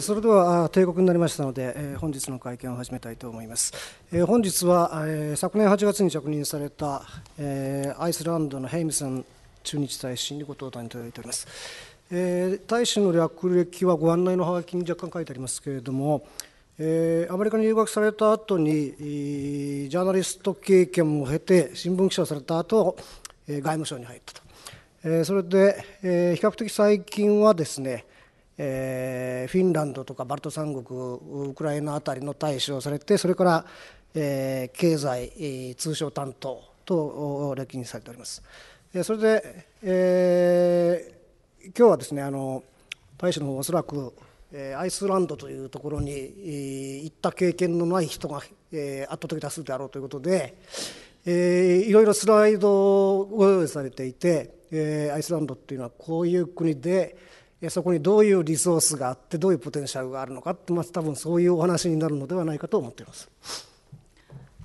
それでは定刻になりましたので本日の会見を始めたいと思います本日は昨年8月に着任されたアイスランドのヘイムさん駐日大使にご登壇いただいております大使の略歴はご案内のハガキに若干書いてありますけれどもアメリカに留学された後にジャーナリスト経験も経て新聞記者をされた後外務省に入ったとそれで比較的最近はですねえー、フィンランドとかバルト三国ウクライナあたりの大使をされてそれから、えー、経済、えー、通商担当と歴任されております。えー、それで、えー、今日はですねあの大使の方おそらく、えー、アイスランドというところに、えー、行った経験のない人が、えー、圧倒的多数であろうということで、えー、いろいろスライドをご用意されていて、えー、アイスランドっていうのはこういう国で。そこにどういうリソースがあってどういうポテンシャルがあるのかって、まあ、多分そういうお話になるのではないかと思っています。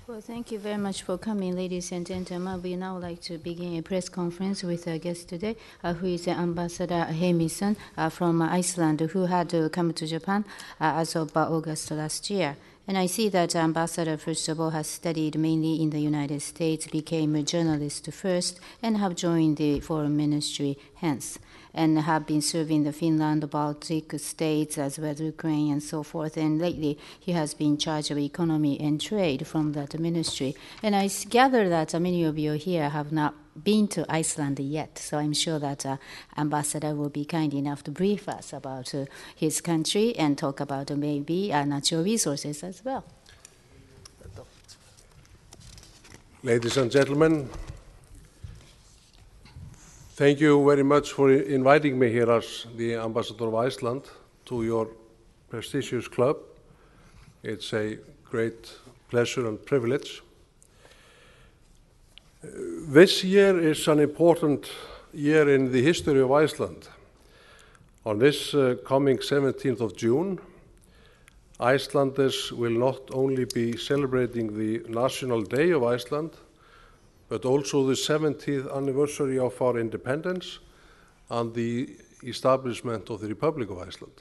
Well, thank you very much for coming, ladies and gentlemen. We now like to begin a press conference with our guest today, uh, who is Ambassador Hemison uh, from Iceland, who had uh, come to Japan uh, as of uh, August last year. And I see that Ambassador, first of all, has studied mainly in the United States, became a journalist first, and have joined the Foreign Ministry hence. and have been serving the Finland, Baltic states, as well as Ukraine and so forth. And lately, he has been in charge of economy and trade from that ministry. And I gather that uh, many of you here have not been to Iceland yet, so I'm sure that uh, Ambassador will be kind enough to brief us about uh, his country and talk about uh, maybe uh, natural resources as well. Ladies and gentlemen, Thank you very much for inviting me here as the Ambassador of Iceland to your prestigious club. It's a great pleasure and privilege. This year is an important year in the history of Iceland. On this uh, coming 17th of June, Icelanders will not only be celebrating the National Day of Iceland, but also the 70th anniversary of our independence and the establishment of the Republic of Iceland.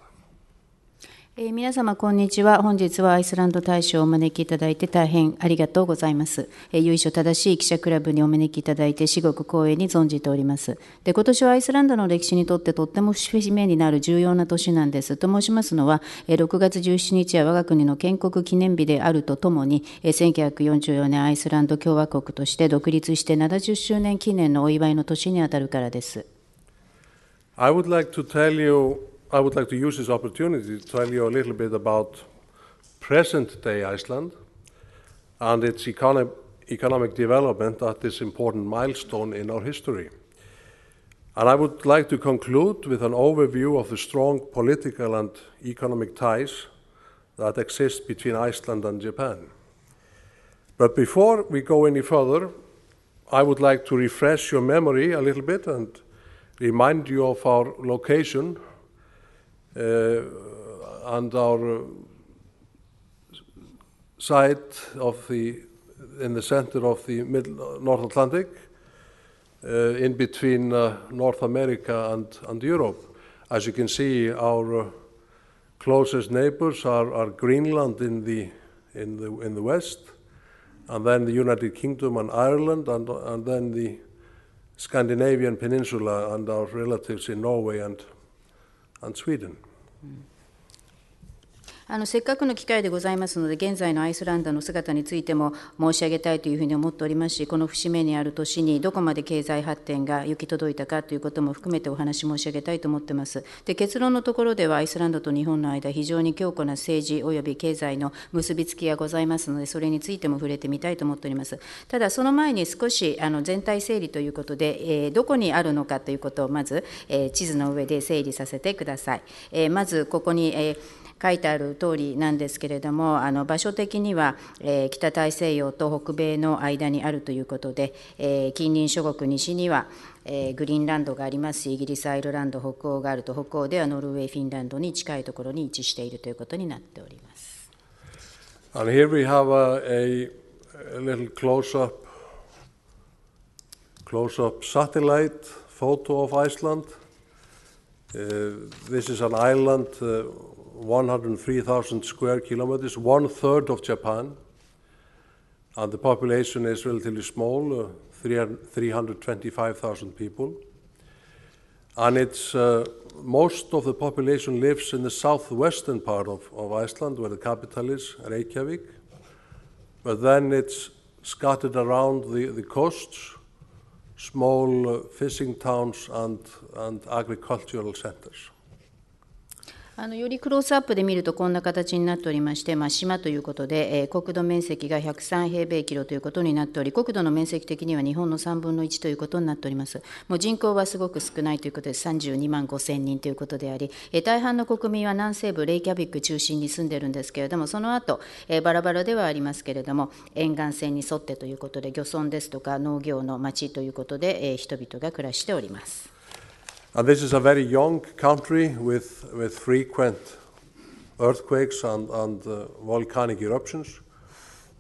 えー、皆様、こんにちは。本日はアイスランド大使をお招きいただいて大変ありがとうございます。えー、由緒正しい記者クラブにお招きいただいて、至極光栄に存じております。で、今年はアイスランドの歴史にとってとっても節目になる重要な年なんです。と申しますのは、えー、6月17日は我が国の建国記念日であるとともに、えー、1944年アイスランド共和国として独立して70周年記念のお祝いの年にあたるからです。I would like to tell you I would like to use this opportunity to tell you a little bit about present-day Iceland and its econo economic development at this important milestone in our history. And I would like to conclude with an overview of the strong political and economic ties that exist between Iceland and Japan. But before we go any further, I would like to refresh your memory a little bit and remind you of our location Eh, and our uh, side of the in the center of the middle, North Atlantic uh, in between uh, North America and, and Europe. As you can see, our uh, closest neighbors are, are Greenland in the, in, the, in the west, and then the United Kingdom and Ireland, and, and then the Scandinavian Peninsula and our relatives in Norway and on Sweden. Mm. あのせっかくの機会でございますので、現在のアイスランドの姿についても申し上げたいというふうに思っておりますし、この節目にある年にどこまで経済発展が行き届いたかということも含めてお話申し上げたいと思ってます。で結論のところでは、アイスランドと日本の間、非常に強固な政治および経済の結びつきがございますので、それについても触れてみたいと思っております。ただ、その前に少しあの全体整理ということで、えー、どこにあるのかということをまず、えー、地図の上で整理させてください。えー、まずここに、えー書いてある通りなんですけれども、あの場所的には、えー、北大西洋と北米の間にあるということで、えー、近隣諸国西には、えー、グリーンランドがありますし、イギリス、アイルランド、北欧があると、北欧ではノルウェー、フィンランドに近いところに位置しているということになっております。And here we have a, a little close up, close up satellite photo of Iceland. Eh, this is an island 103,000 eh, square kilometers, one third of Japan, and the population is relatively small, uh, eh, 325,000 people. And it's, uh, most of the population lives in the southwestern part of, of Iceland, where the capital is, Reykjavik. But then it's scattered around the, the coasts small fishing towns and, and agricultural centers. あのよりクロースアップで見るとこんな形になっておりまして、まあ、島ということで、えー、国土面積が103平米キロということになっており国土の面積的には日本の3分の1ということになっておりますもう人口はすごく少ないということで32万5 0人ということであり、えー、大半の国民は南西部レイキャビック中心に住んでるんですけれどもその後、えー、バラバラではありますけれども沿岸線に沿ってということで漁村ですとか農業の町ということで、えー、人々が暮らしております。And this is a very young country with, with frequent earthquakes and, and uh, volcanic eruptions.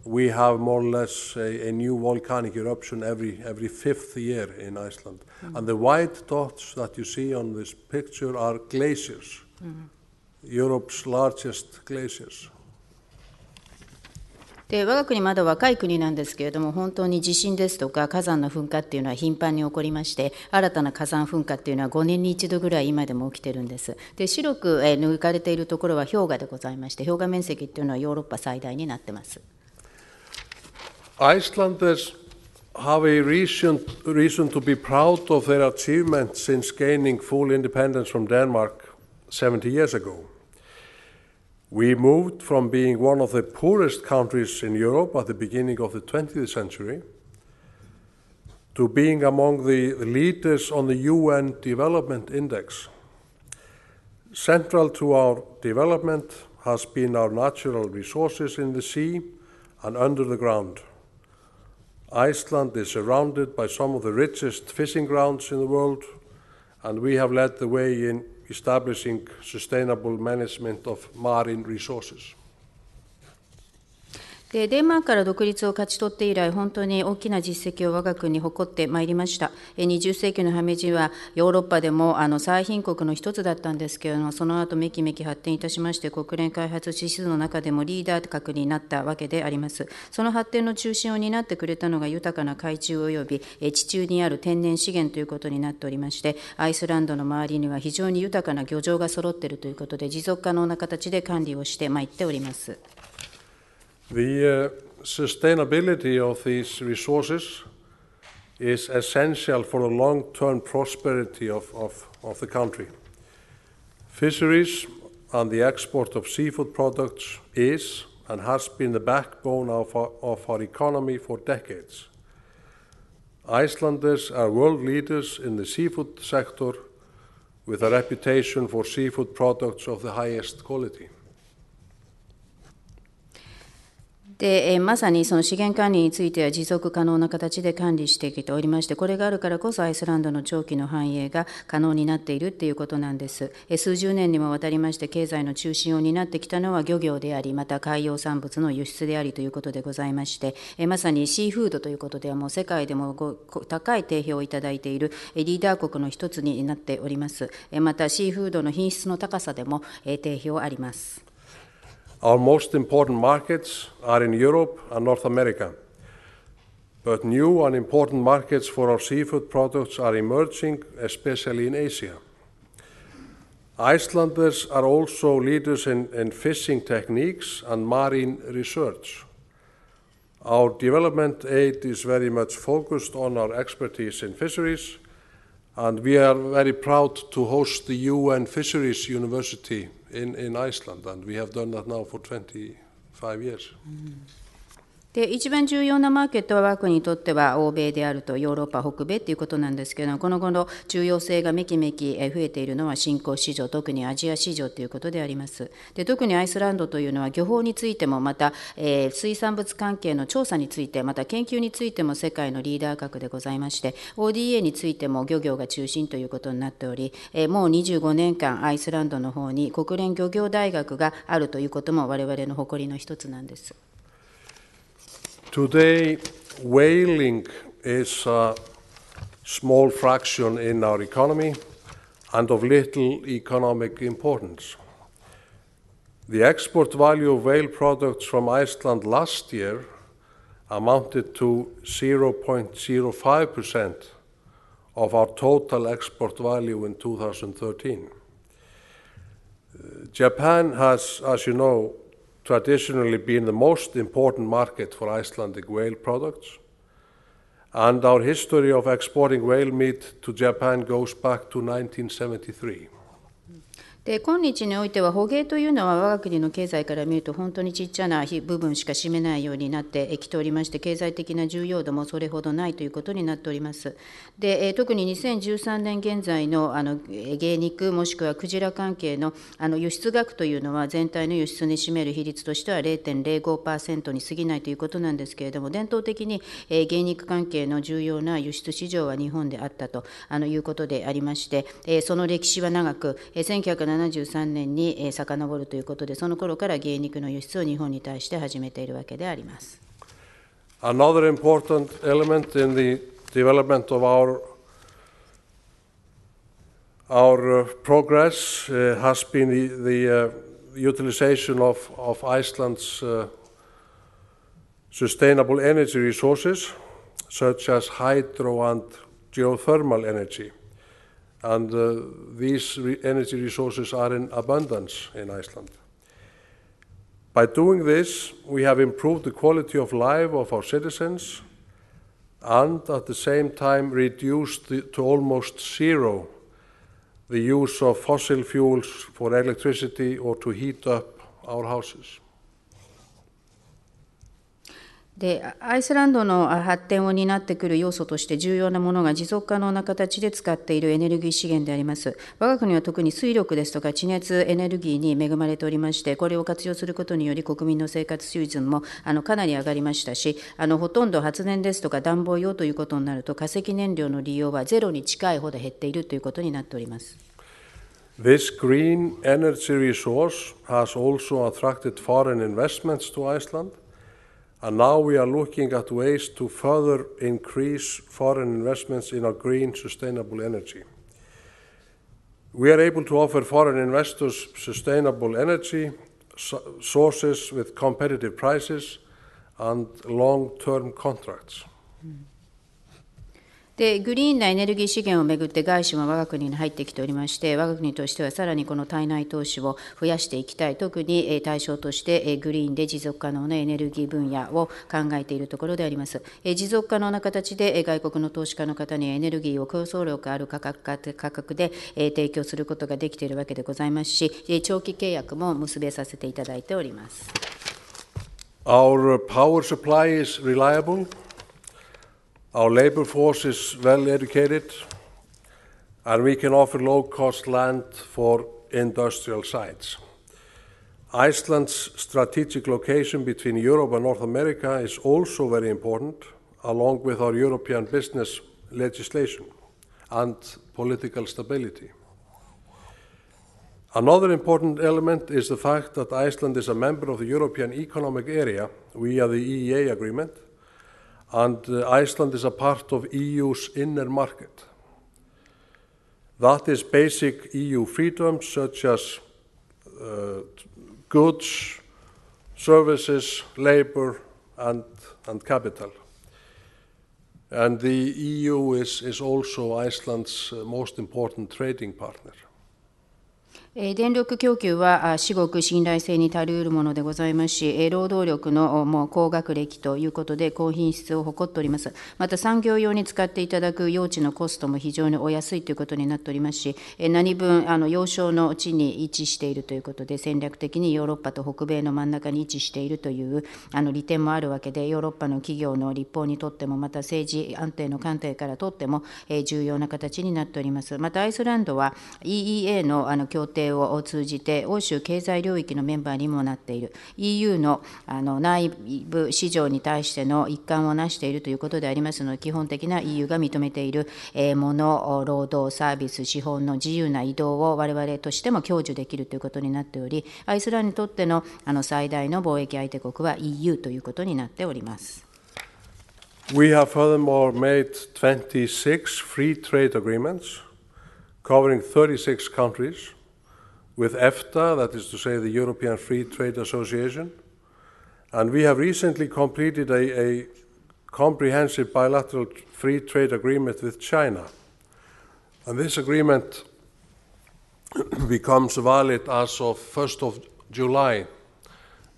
We have more or less a, a new volcanic eruption every, every fifth year in Iceland. Mm. And the white dots that you see on this picture are glaciers, mm. Europe's largest glaciers. で我が国まだ若い国なんですけれども本当に地震ですとか火山の噴火っていうのは頻繁に起こりまして新たな火山噴火っていうのは5年に1度ぐらい今でも起きてるんですで白く、え抜かれているところは氷河でございまして氷河面積っていうのはヨーロッパ最大になってますアイスランド have a reason, reason to be proud of their achievement since gaining full independence from Denmark 70 years ago. We moved from being one of the poorest countries in Europe at the beginning of the 20th century to being among the leaders on the UN Development Index. Central to our development has been our natural resources in the sea and under the ground. Iceland is surrounded by some of the richest fishing grounds in the world and we have led the way in establishing sustainable management of marine resources. でデンマークから独立を勝ち取って以来、本当に大きな実績を我が国に誇ってまいりました。20世紀のハメジはヨーロッパでもあの最貧国の一つだったんですけれども、その後めきめき発展いたしまして、国連開発指数の中でもリーダー格になったわけであります。その発展の中心を担ってくれたのが豊かな海中及び地中にある天然資源ということになっておりまして、アイスランドの周りには非常に豊かな漁場が揃っているということで、持続可能な形で管理をしてまいっております。The uh, sustainability of these resources is essential for the long-term prosperity of, of, of the country. Fisheries and the export of seafood products is and has been the backbone of our, of our economy for decades. Icelanders are world leaders in the seafood sector with a reputation for seafood products of the highest quality. で、えまさにその資源管理については持続可能な形で管理してきておりまして、これがあるからこそアイスランドの長期の繁栄が可能になっているっていうことなんです。え数十年にもわたりまして、経済の中心を担ってきたのは漁業であり、また海洋産物の輸出でありということでございまして、えまさにシーフードということでは、もう世界でも高い定評をいただいているリーダー国の一つになっております。また、シーフードの品質の高さでも定評あります。Our most important markets are in Europe and North America, but new and important markets for our seafood products are emerging, especially in Asia. Icelanders are also leaders in, in fishing techniques and marine research. Our development aid is very much focused on our expertise in fisheries, and we are very proud to host the UN Fisheries University in, in Iceland, and we have done that now for 25 years. Mm. で一番重要なマーケットは我が国にとっては欧米であるとヨーロッパ、北米ということなんですけれども、この後の重要性がめきめき増えているのは新興市場、特にアジア市場ということであります。で特にアイスランドというのは、漁法についても、また、えー、水産物関係の調査について、また研究についても世界のリーダー格でございまして、ODA についても漁業が中心ということになっており、えー、もう25年間、アイスランドの方に国連漁業大学があるということも、我々の誇りの一つなんです。Today, whaling is a small fraction in our economy and of little economic importance. The export value of whale products from Iceland last year amounted to 0.05% of our total export value in 2013. Japan has, as you know, traditionally been the most important market for Icelandic whale products, and our history of exporting whale meat to Japan goes back to 1973. で今日においては捕鯨というのは我が国の経済から見ると本当にちっちゃな部分しか占めないようになってきておりまして経済的な重要度もそれほどないということになっておりますで特に2013年現在のあの芸肉もしくはクジラ関係のあの輸出額というのは全体の輸出に占める比率としては0.05%に過ぎないということなんですけれども伝統的に芸肉関係の重要な輸出市場は日本であったということでありましてその歴史は長く1 9 1973年にえ遡るということで、その頃から牛肉の輸出を日本に対して始めているわけであります。Another important element in the development of our our progress uh, has been the, the uh, utilization of, of Iceland's uh, sustainable energy resources, such as hydro and geothermal energy. and uh, these re energy resources are in abundance in Iceland. By doing this, we have improved the quality of life of our citizens and at the same time reduced the, to almost zero the use of fossil fuels for electricity or to heat up our houses. でアイスランドの発展を担ってくる要素として重要なものが持続可能な形で使っているエネルギー資源であります。我が国は特に水力ですとか地熱エネルギーに恵まれておりまして、これを活用することにより国民の生活水準もあのかなり上がりましたし、あのほとんど発電ですとか暖房用ということになると、化石燃料の利用はゼロに近いほど減っているということになっております。This green energy resource has also attracted foreign investments to Iceland. and now we are looking at ways to further increase foreign investments in our green sustainable energy. We are able to offer foreign investors sustainable energy sources with competitive prices and long-term contracts. Mm. でグリーンなエネルギー資源をめぐって外資も我が国に入ってきておりまして、我が国としてはさらにこの体内投資を増やしていきたい、特に対象としてグリーンで持続可能なエネルギー分野を考えているところであります。持続可能な形で外国の投資家の方にエネルギーを競争力ある価格価格で提供することができているわけでございますし、長期契約も結べさせていただいております。Our power supply is reliable. Our labor force is well educated and we can offer low-cost land for industrial sites. Iceland's strategic location between Europe and North America is also very important along with our European business legislation and political stability. Another important element is the fact that Iceland is a member of the European Economic Area via the EEA agreement and Iceland is a part of EU's inner market. That is basic EU freedoms such as uh, goods, services, labour and, and capital. And the EU is, is also Iceland's uh, most important trading partner. 電力供給は至極信頼性に足りうるものでございますし、労働力のもう高学歴ということで、高品質を誇っております。また産業用に使っていただく用地のコストも非常にお安いということになっておりますし、何分、あの要衝の地に位置しているということで、戦略的にヨーロッパと北米の真ん中に位置しているというあの利点もあるわけで、ヨーロッパの企業の立法にとっても、また政治安定の観点からとっても重要な形になっております。またアイスランドは EEA のあの協定定を通じて、欧州経済領域のメンバーにもなっている、EU のあの内部市場に対しての一貫をなしているということでありますので、基本的な EU が認めているもの、労働、サービス、資本の自由な移動を我々としても享受できるということになっており、アイスランドにとってのあの最大の貿易相手国は EU ということになっております。We have furthermore made 26 free trade agreements covering 36 countries. with EFTA, that is to say the European Free Trade Association, and we have recently completed a, a comprehensive bilateral free trade agreement with China. And this agreement becomes valid as of 1st of July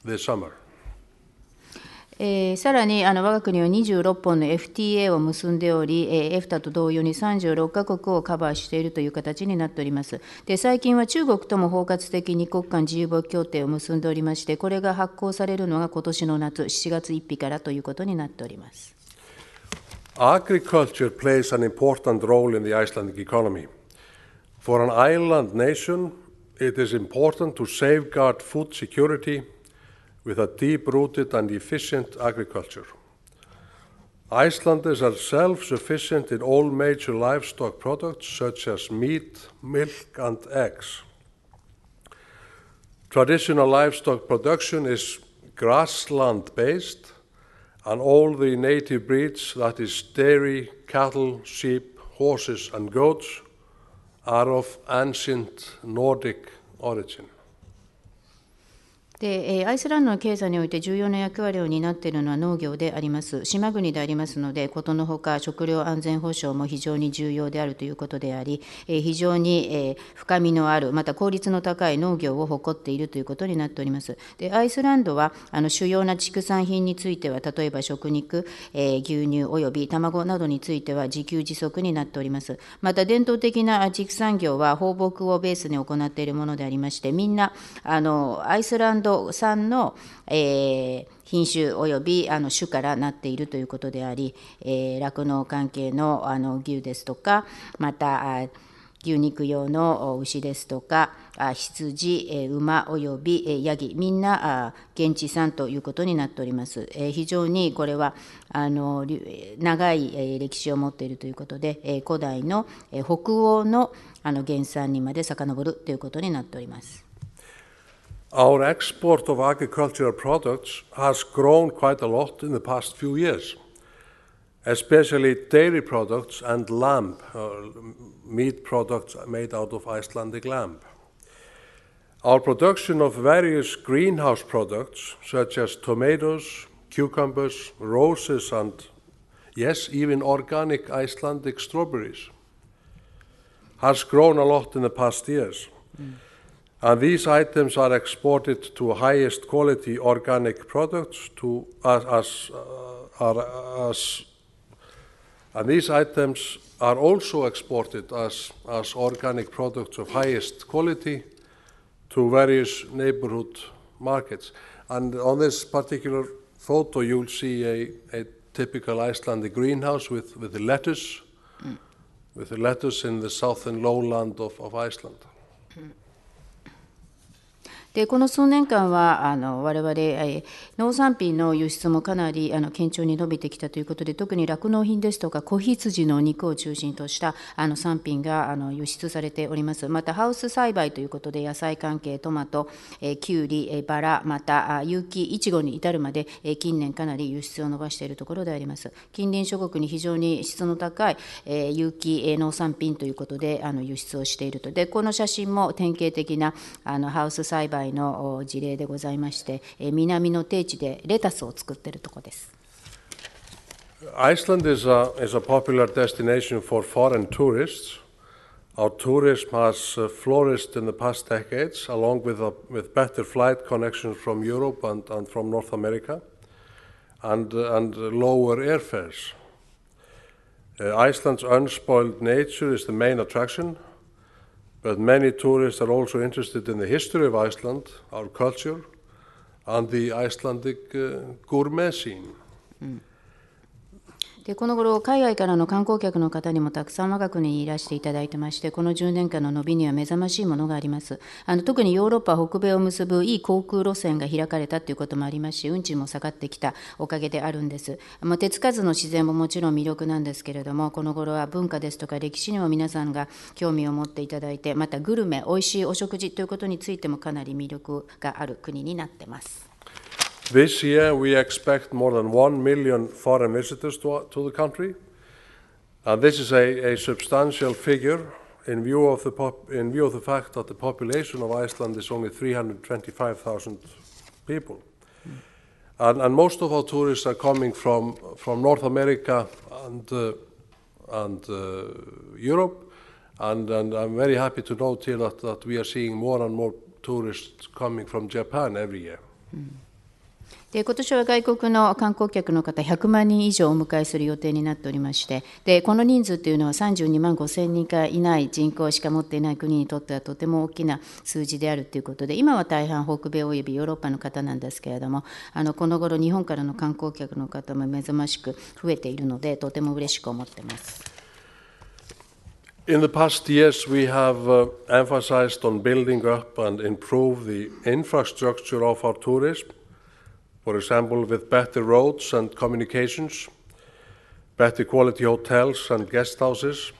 this summer. えー、さらにあの我が国は26本の FTA を結んでおり、えー、EFTA と同様に36カ国をカバーしているという形になっております。で最近は中国とも包括的に国間自由貿易協定を結んでおりまして、これが発行されるのが今年の夏、7月1日からということになっております。Agriculture plays an important role in the Icelandic economy. For an island nation, it is important to safeguard food security. with a deep-rooted and efficient agriculture. Icelanders are self-sufficient in all major livestock products such as meat, milk and eggs. Traditional livestock production is grassland-based and all the native breeds, that is dairy, cattle, sheep, horses and goats, are of ancient Nordic origin. で、えアイスランドの経済において重要な役割を担っているのは農業であります。島国でありますので、ことのほか食料安全保障も非常に重要であるということであり、え非常に、え深みのある、また効率の高い農業を誇っているということになっております。で、アイスランドはあの主要な畜産品については、例えば食肉、え牛乳および卵などについては自給自足になっております。また伝統的な畜産業は放牧をベースに行っているものでありまして、みんなあのアイスランドト産の、えー、品種およびあの種からなっているということであり酪農、えー、関係のあの牛ですとかまた牛肉用の牛ですとか羊馬およびヤギみんな現地産ということになっております非常にこれはあの長い歴史を持っているということで古代の北欧のあの原産にまで遡るということになっております。Our export of agricultural products has grown quite a lot in the past few years, especially dairy products and lamb, uh, meat products made out of Icelandic lamb. Our production of various greenhouse products, such as tomatoes, cucumbers, roses, and yes, even organic Icelandic strawberries, has grown a lot in the past years. Mm and these items are exported to highest quality organic products to as, as, uh, are, as and these items are also exported as, as organic products of highest quality to various neighborhood markets and on this particular photo you'll see a, a typical Icelandic greenhouse with, with the lettuce mm. with the lettuce in the southern lowland of, of Iceland でこの数年間はあの我々、え農産品の輸出もかなりあの堅調に伸びてきたということで特に酪農品ですとか子羊の肉を中心としたあの産品があの輸出されておりますまたハウス栽培ということで野菜関係トマト、えきゅうり、えバラまた有機いちごに至るまで、え近年かなり輸出を伸ばしているところであります近隣諸国に非常に質の高い、え有機え農産品ということであの輸出をしているとでこの写真も典型的なあのハウス栽培会の事例でございまして、南の低地でレタスを作っているところです。Iceland is a, is a popular destination for foreign tourists. Our tourism has flourished in the past decades, along with, a, with better flight connections from Europe and, and from North America, and, and lower airfares. Uh, Iceland's unspoiled nature is the main attraction. but many tourists are also interested in the history of Iceland, our culture, and the Icelandic uh, gourmet scene. でこの頃海外からの観光客の方にもたくさん我が国にいらしていただいてましてこの10年間の伸びには目覚ましいものがありますあの特にヨーロッパ北米を結ぶいい航空路線が開かれたということもありますし運賃も下がってきたおかげであるんです、まあ、手つかずの自然ももちろん魅力なんですけれどもこの頃は文化ですとか歴史にも皆さんが興味を持っていただいてまたグルメおいしいお食事ということについてもかなり魅力がある国になってます This year we expect more than 1 million foreign visitors to, to the country. And this is a, a substantial figure in view, of the pop, in view of the fact that the population of Iceland is only 325,000 people. Mm. And, and most of our tourists are coming from, from North America and, uh, and uh, Europe. And, and I'm very happy to note here that, that we are seeing more and more tourists coming from Japan every year. Mm. で今年は外国の観光客の方100万人以上お迎えする予定になっておりましてでこの人数というのは32万5千人かいない人口しか持っていない国にとってはとても大きな数字であるということで今は大半北米およびヨーロッパの方なんですけれどもあのこの頃日本からの観光客の方も目覚ましく増えているのでとても嬉しく思ってます。In the past years, we have uh, emphasized on building up and improve the infrastructure of our tourism. for example, with better roads and communications, better quality hotels and guest houses,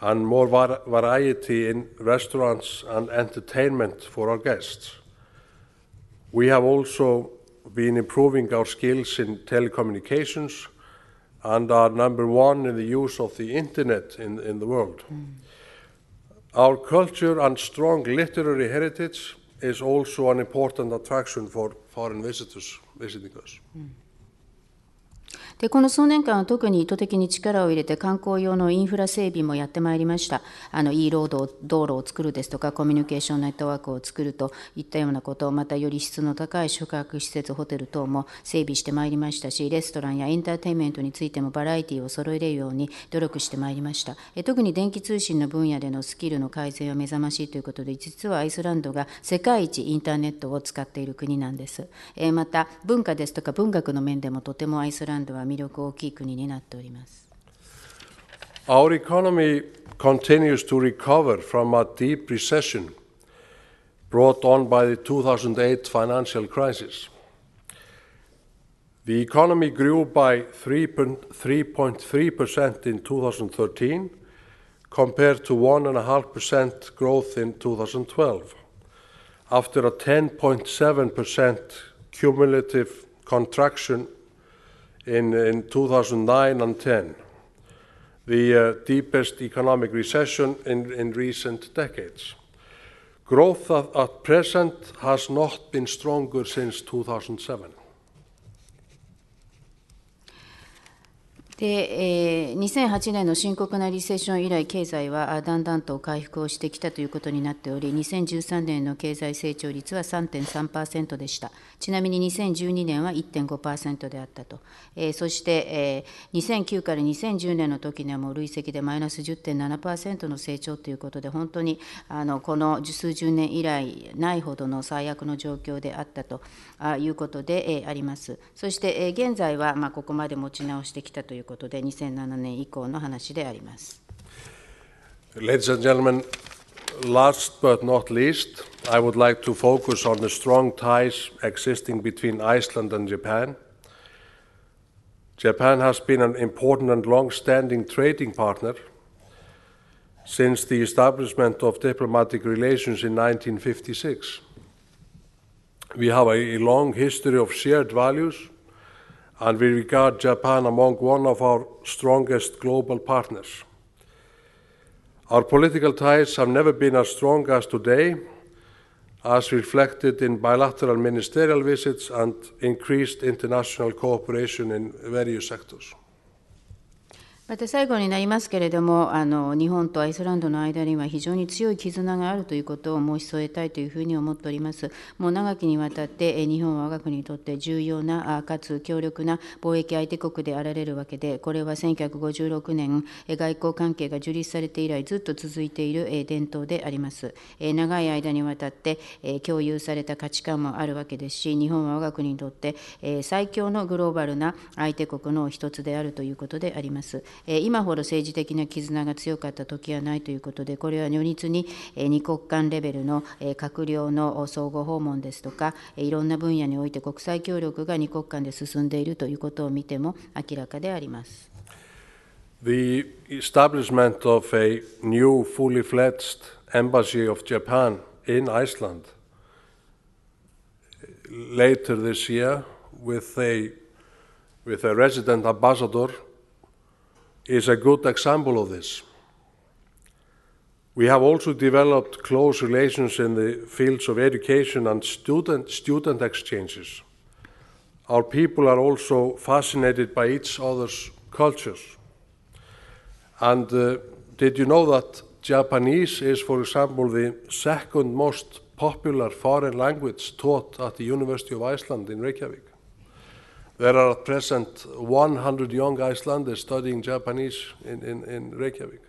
and more var variety in restaurants and entertainment for our guests. We have also been improving our skills in telecommunications and are number one in the use of the internet in, in the world. Mm. Our culture and strong literary heritage is also an important attraction for foreign visitors. δεν でこの数年間は特に意図的に力を入れて観光用のインフラ整備もやってまいりましたあの e ロード道路を作るですとかコミュニケーションネットワークを作るといったようなことをまたより質の高い宿泊施設ホテル等も整備してまいりましたしレストランやエンターテインメントについてもバラエティを揃えるように努力してまいりましたえ特に電気通信の分野でのスキルの改善は目覚ましいということで実はアイスランドが世界一インターネットを使っている国なんです、えまた文化ですとか文学の面でもとてもアイスランドは魅力大きい国になっております。Our economy continues to recover from a deep recession brought on by the 2008 financial crisis. The economy grew by 3.3% in 2013 compared to 1.5% growth in 2012 after a 10.7% cumulative contraction in, in 2009 and 10, the uh, deepest economic recession in, in recent decades. Growth at, at present has not been stronger since 2007. で、えー、2008年の深刻なリセッション以来、経済はだんだんと回復をしてきたということになっており、2013年の経済成長率は3.3%でした。ちなみに2012年は1.5%であったと。えー、そして、えー、2009から2010年の時にはもう累積でマイナス10.7%の成長ということで、本当にあのこの数十年以来ないほどの最悪の状況であったということで、えあります。そして、えー、現在は、まあ、ここまで持ち直してきたということことで、2007年以降の話であります。Ladies and gentlemen, last but not least, I would like to focus on the strong ties existing between Iceland and Japan. Japan has been an important and long standing trading partner since the establishment of diplomatic relations in 1956. We have a long history of shared values and we regard Japan among one of our strongest global partners. Our political ties have never been as strong as today, as reflected in bilateral ministerial visits and increased international cooperation in various sectors. また最後になりますけれどもあの日本とアイスランドの間には非常に強い絆があるということを申し添えたいというふうに思っておりますもう長きにわたって日本は我が国にとって重要なかつ強力な貿易相手国であられるわけでこれは1956年外交関係が樹立されて以来ずっと続いている伝統であります長い間にわたって共有された価値観もあるわけですし日本は我が国にとって最強のグローバルな相手国の一つであるということであります今ほど政治的な絆が強かった時はないということで、これは如実に二国間レベルの閣僚の相互訪問ですとか、いろんな分野において国際協力が二国間で進んでいるということを見ても明らかであります。The establishment of a new fully fledged embassy of Japan in Iceland later this year with a, with a resident ambassador is a good example of this. We have also developed close relations in the fields of education and student, student exchanges. Our people are also fascinated by each other's cultures. And uh, did you know that Japanese is, for example, the second most popular foreign language taught at the University of Iceland in Reykjavik? There are at present 100 young Icelanders studying Japanese in, in, in Reykjavik.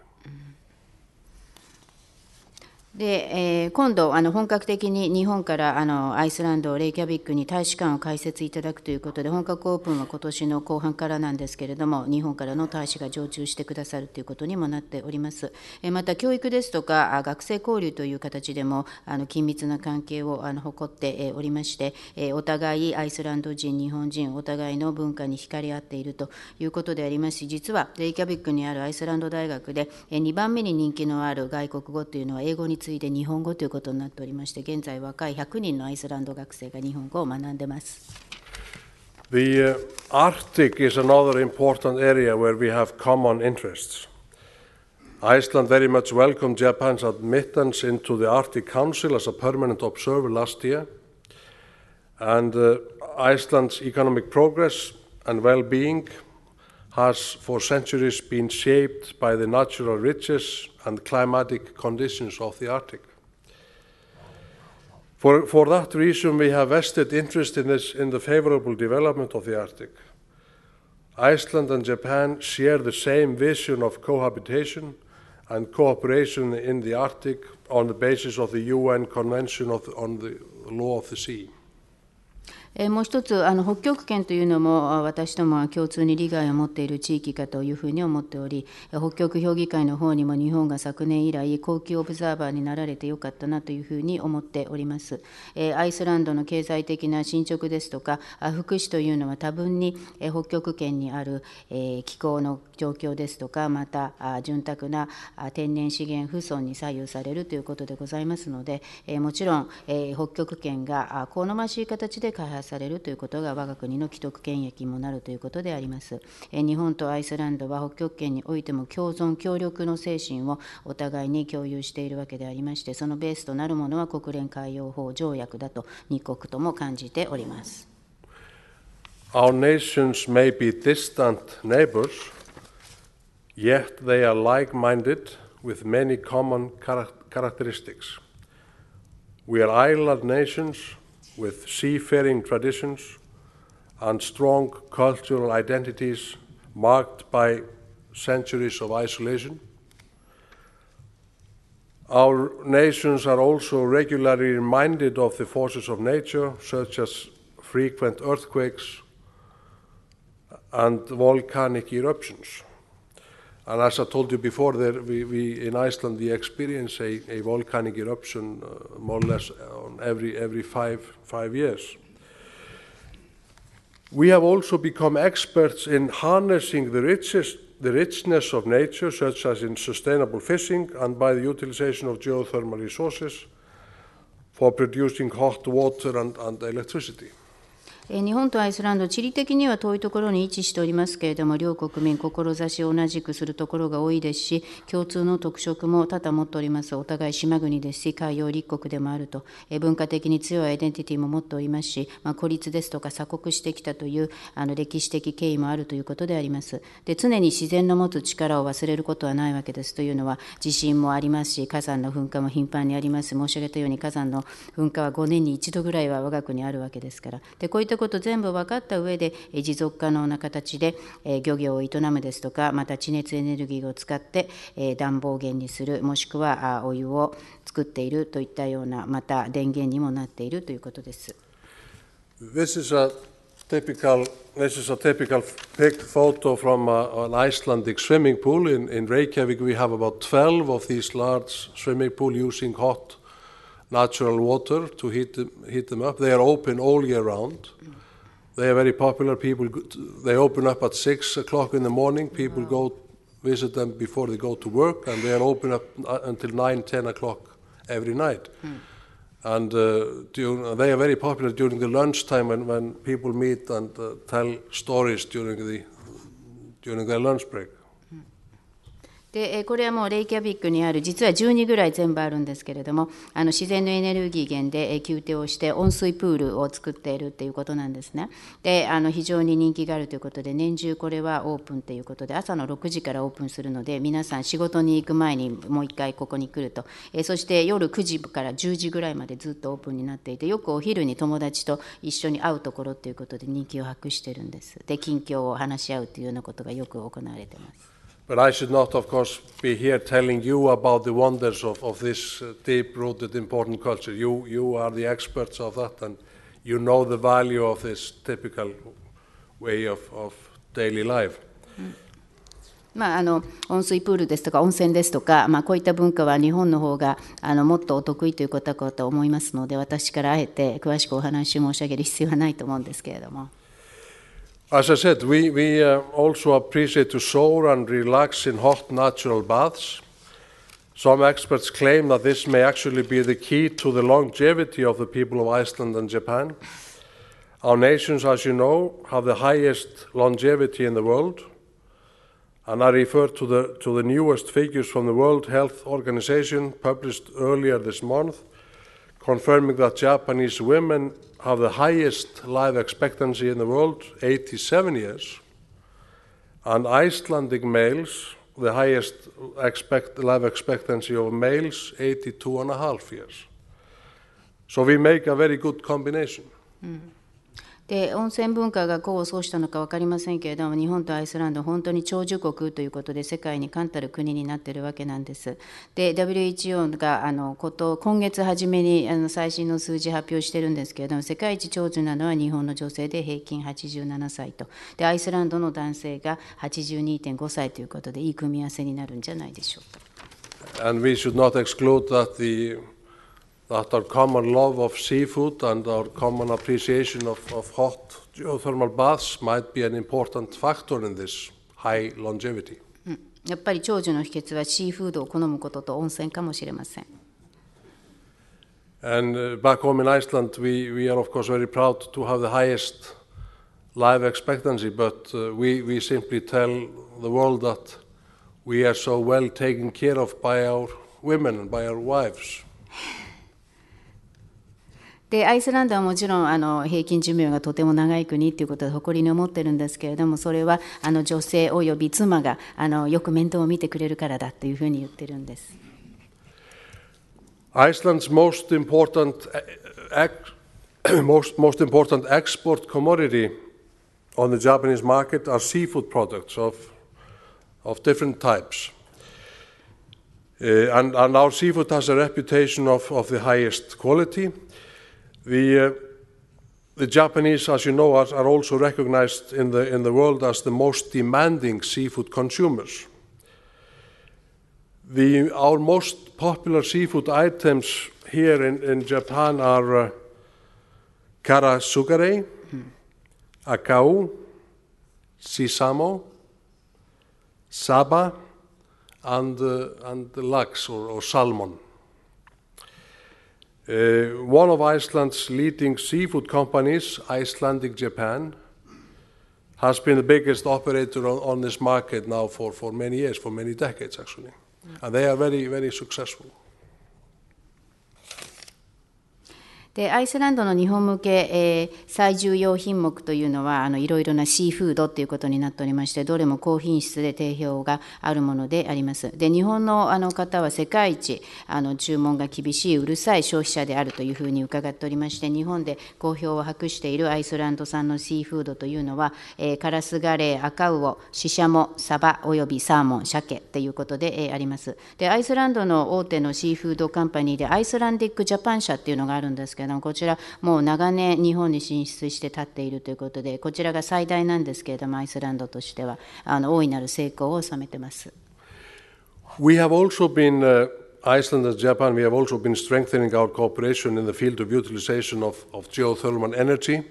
でえー、今度あの、本格的に日本からあのアイスランド、レイキャビックに大使館を開設いただくということで、本格オープンは今年の後半からなんですけれども、日本からの大使が常駐してくださるということにもなっております。えー、また、教育ですとか、学生交流という形でも、あの緊密な関係をあの誇っておりまして、えー、お互いアイスランド人、日本人、お互いの文化に惹かれ合っているということでありますし、実はレイキャビックにあるアイスランド大学で、え2番目に人気のある外国語というのは、英語に次いで日本語ということになっておりまして、現在若い100人のアイスランド学生が日本語を学んでます。The Arctic is another important area where we have common interests. Iceland very much welcomed Japan's admittance into the Arctic Council as a permanent observer last year, and uh, Iceland's economic progress and well being has for centuries been shaped by the natural riches and climatic conditions of the Arctic. For, for that reason, we have vested interest in, this, in the favorable development of the Arctic. Iceland and Japan share the same vision of cohabitation and cooperation in the Arctic on the basis of the UN Convention the, on the Law of the Sea. えもう一つあの北極圏というのも私どもは共通に利害を持っている地域かというふうに思っており北極評議会の方にも日本が昨年以来高級オブザーバーになられてよかったなというふうに思っております、えアイスランドの経済的な進捗ですとか福祉というのは多分に、え北極圏にある、え気候の状況ですとかまた潤沢な天然資源不損に左右されるということでございますので、えもちろん、え北極圏が好ましい形で開発発されるということが我が国の既得権益もなるということであります。日本とアイスランドは北極圏においても共存協力の精神をお互いに共有しているわけでありまして、そのベースとなるものは国連海洋法条約だと2国とも感じております。Our nations may be distant neighbors, yet they are like minded with many common characteristics. We are island nations. with seafaring traditions and strong cultural identities marked by centuries of isolation. Our nations are also regularly reminded of the forces of nature, such as frequent earthquakes and volcanic eruptions. And as I told you before, there we, we in Iceland we experience a, a volcanic eruption uh, more or less uh, on every every five five years. We have also become experts in harnessing the richest the richness of nature, such as in sustainable fishing and by the utilization of geothermal resources for producing hot water and, and electricity. 日本とアイスランド、地理的には遠いところに位置しておりますけれども、両国民、志を同じくするところが多いですし、共通の特色も多々持っております、お互い島国ですし、海洋立国でもあると、文化的に強いアイデンティティも持っておりますし、まあ、孤立ですとか鎖国してきたというあの歴史的経緯もあるということであります。で常に自然の持つ力を忘れることはないわけですというのは、地震もありますし、火山の噴火も頻繁にあります、申し上げたように火山の噴火は5年に1度ぐらいは我が国にあるわけですから。でこういったったこと全部分かった上で、持続可能な形で漁業を営むですとか、また地熱エネルギーを使って暖房源にする、もしくはお湯を作っているといったような、また電源にもなっているということです。This is a typical, this is a typical pic photo from a, an Icelandic swimming pool. In, in Reykjavik, we have about 12 of these large swimming pool using hot natural water to heat them, heat them up. They are open all year round. They are very popular. People they open up at six o'clock in the morning. People wow. go visit them before they go to work, and they are open up uh, until nine, ten o'clock every night. Hmm. And uh, during, uh, they are very popular during the lunchtime when, when people meet and uh, tell stories during the during their lunch break. でこれはもうレイキャビックにある実は12ぐらい全部あるんですけれどもあの自然のエネルギー源で宮廷をして温水プールを作っているっていうことなんですねであの非常に人気があるということで年中これはオープンということで朝の6時からオープンするので皆さん仕事に行く前にもう一回ここに来るとえそして夜9時から10時ぐらいまでずっとオープンになっていてよくお昼に友達と一緒に会うところということで人気を博してるんですで近況を話し合うというようなことがよく行われてます But I should not, of course, be here telling you about the wonders of, of this deep-rooted, important culture. You, you are the experts of that, and you know the value of this typical way of, of daily life. まあ、あの温水プールですとか温泉ですとか、まあ、こういった文化は日本の方があのもっとお得意ということだと思いますので私からあえて詳しくお話を申し上げる必要はないと思うんですけれども。As I said, we, we uh, also appreciate to soar and relax in hot natural baths. Some experts claim that this may actually be the key to the longevity of the people of Iceland and Japan. Our nations, as you know, have the highest longevity in the world. And I refer to the, to the newest figures from the World Health Organization published earlier this month confirming that Japanese women have the highest life expectancy in the world, 87 years, and Icelandic males, the highest expect, life expectancy of males, 82 and a half years. So we make a very good combination. Mm -hmm. で温泉文化が功を奏したのか分かりませんけれども日本とアイスランド本当に長寿国ということで世界に冠たる国になっているわけなんです。で WHO があのこと今月初めにあの最新の数字発表してるんですけれども世界一長寿なのは日本の女性で平均87歳とでアイスランドの男性が82.5歳ということでいい組み合わせになるんじゃないでしょうか。that our common love of seafood and our common appreciation of, of hot geothermal baths might be an important factor in this high longevity. Hmm. やっぱり長寿の秘訣はシーフードを好むことと温泉かもしれません。And uh, back home in Iceland, we, we are of course very proud to have the highest life expectancy, but uh, we, we simply tell the world that we are so well taken care of by our women by our wives. でアイスランドはもちろんあの平均寿命がとても長い国ということで誇りに思ってるんですけれどもそれはあの女性および妻があのよく面倒を見てくれるからだというふうに言ってるんです。Iceland's most important, most, most important export commodity on the Japanese market are seafood products of, of different types. Uh, and, and our seafood has a reputation of, of the highest quality. The, uh, the Japanese, as you know, are, are also recognized in the, in the world as the most demanding seafood consumers. The, our most popular seafood items here in, in Japan are uh, karasugare, hmm. akau, sisamo, saba, and, uh, and lax or, or salmon. Uh, one of Iceland's leading seafood companies, Icelandic Japan, has been the biggest operator on, on this market now for, for many years, for many decades actually. Mm. And they are very, very successful. でアイスランドの日本向け、えー、最重要品目というのはあのいろいろなシーフードということになっておりましてどれも高品質で定評があるものでありますで日本のあの方は世界一あの注文が厳しいうるさい消費者であるというふうに伺っておりまして日本で好評を博しているアイスランド産のシーフードというのは、えー、カラスガレイ赤魚シシャモサバおよびサーモン鮭ということで、えー、ありますでアイスランドの大手のシーフードカンパニーでアイスランディック・ジャパン社っていうのがあるんですけどけれども、こちら、もう長年、日本に進出して立っているということで、こちらが最大なんですけれども、アイスランドとしては、あの大いなる成功を収めてます。We have also been、uh Iceland and Japan, we have also been strengthening our cooperation in the field of utilization of, of geothermal energy.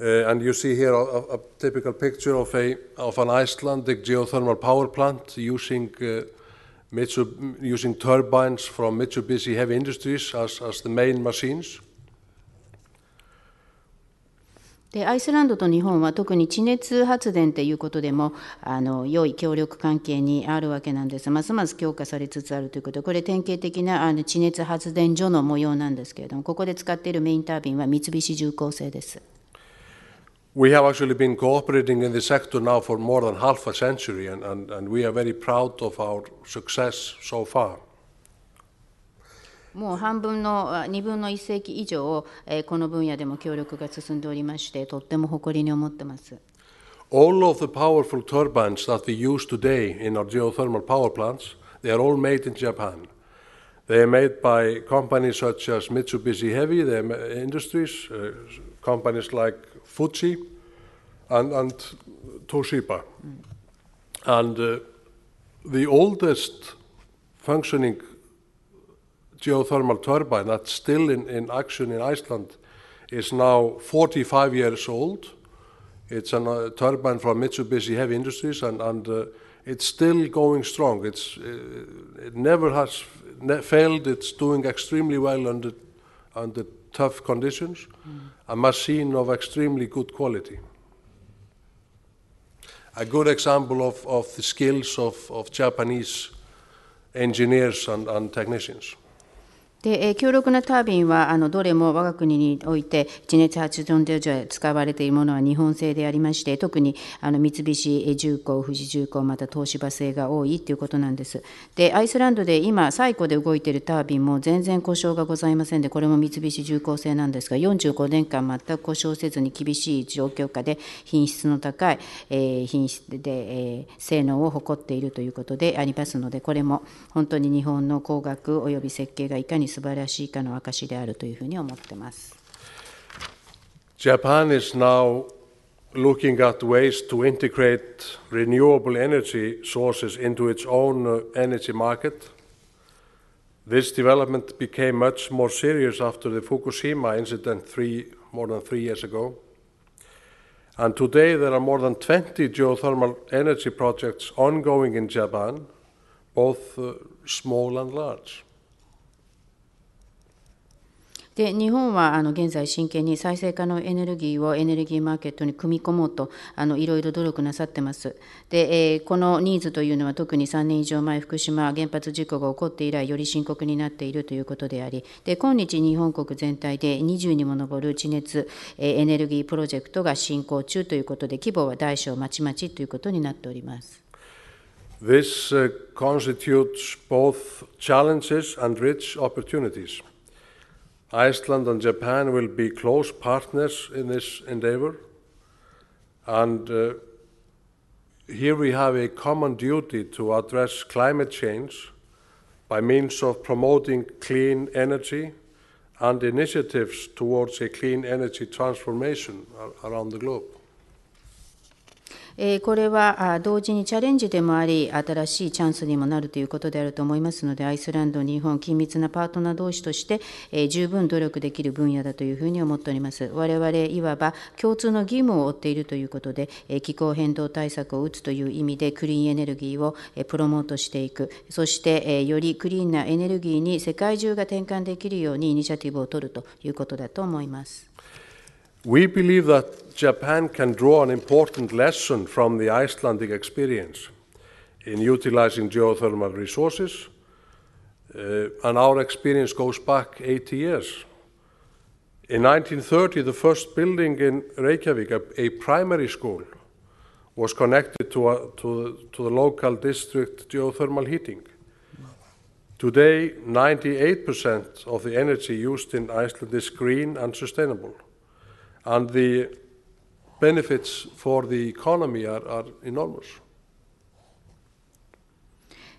Uh, and you see here a, a typical picture of, a, of an Icelandic geothermal power plant using uh, Mitsubishi, using turbines from Mitsubishi Heavy Industries as, as the main machines. でアイスランドと日本は特に地熱発電ということでもあの良い協力関係にあるわけなんですますます強化されつつあるということこれ典型的なあの地熱発電所の模様なんですけれどもここで使っているメインタービンは三菱重工製です。We have actually been cooperating in the sector now for more than half a century, and, and, and we are very proud of our success so far. もう半分の2分の1世紀以上、えー、この分野でも協力が進んでおりまして、とっても誇りに思ってます。All of the powerful turbines that we use today in our geothermal power plants, they are all made in Japan. They are made by companies such as Mitsubishi Heavy, they industries, uh, companies like Fuji and, and Toshiba. Mm. And uh, the oldest functioning geothermal turbine that's still in, in action in Iceland is now 45 years old. It's a uh, turbine from Mitsubishi Heavy Industries and, and uh, it's still going strong. It's, uh, it never has ne failed. It's doing extremely well under, under tough conditions, mm. a machine of extremely good quality. A good example of, of the skills of, of Japanese engineers and, and technicians. で、えー、強力なタービンはあのどれも我が国において地熱発電所で使われているものは日本製でありまして特にあの三菱重工富士重工また東芝製が多いということなんですでアイスランドで今最古で動いているタービンも全然故障がございませんでこれも三菱重工製なんですが45年間全く故障せずに厳しい状況下で品質の高い、えー、品質で、えー、性能を誇っているということでありますのでこれも本当に日本の工学及び設計がいかに素晴らしいかの証であるというふうに思ってます。Japan is now looking at ways to integrate renewable energy sources into its own uh, energy market. This development became much more serious after the Fukushima incident three, more than three years ago. And today there are more than 20 geothermal energy projects ongoing in Japan, both uh, small and large. で日本はあの現在真剣に再生可能エネルギーをエネルギーマーケットに組み込もうとあのいろいろ努力なさってます。で、えー、このニーズというのは特に3年以上前福島原発事故が起こって以来より深刻になっているということでありで今日日本国全体で20にも上る地熱、えー、エネルギープロジェクトが進行中ということで規模は大小まちまちということになっております。This constitutes both challenges and rich opportunities. Iceland and Japan will be close partners in this endeavor and uh, here we have a common duty to address climate change by means of promoting clean energy and initiatives towards a clean energy transformation around the globe. えこれは同時にチャレンジでもあり、新しいチャンスにもなるということであると思いますので、アイスランド、日本、緊密なパートナー同士として、え十分努力できる分野だというふうに思っております。我々いわば共通の義務を負っているということで、え気候変動対策を打つという意味で、クリーンエネルギーをプロモートしていく、そして、えよりクリーンなエネルギーに世界中が転換できるようにイニシアティブを取るということだと思います。We believe that Japan can draw an important lesson from the Icelandic experience in utilizing geothermal resources uh, and our experience goes back 80 years. In 1930 the first building in Reykjavík, a, a primary school, was connected to, a, to, to the local district geothermal heating. Today 98% of the energy used in Iceland is green and sustainable. and the benefits for the economy are, are enormous.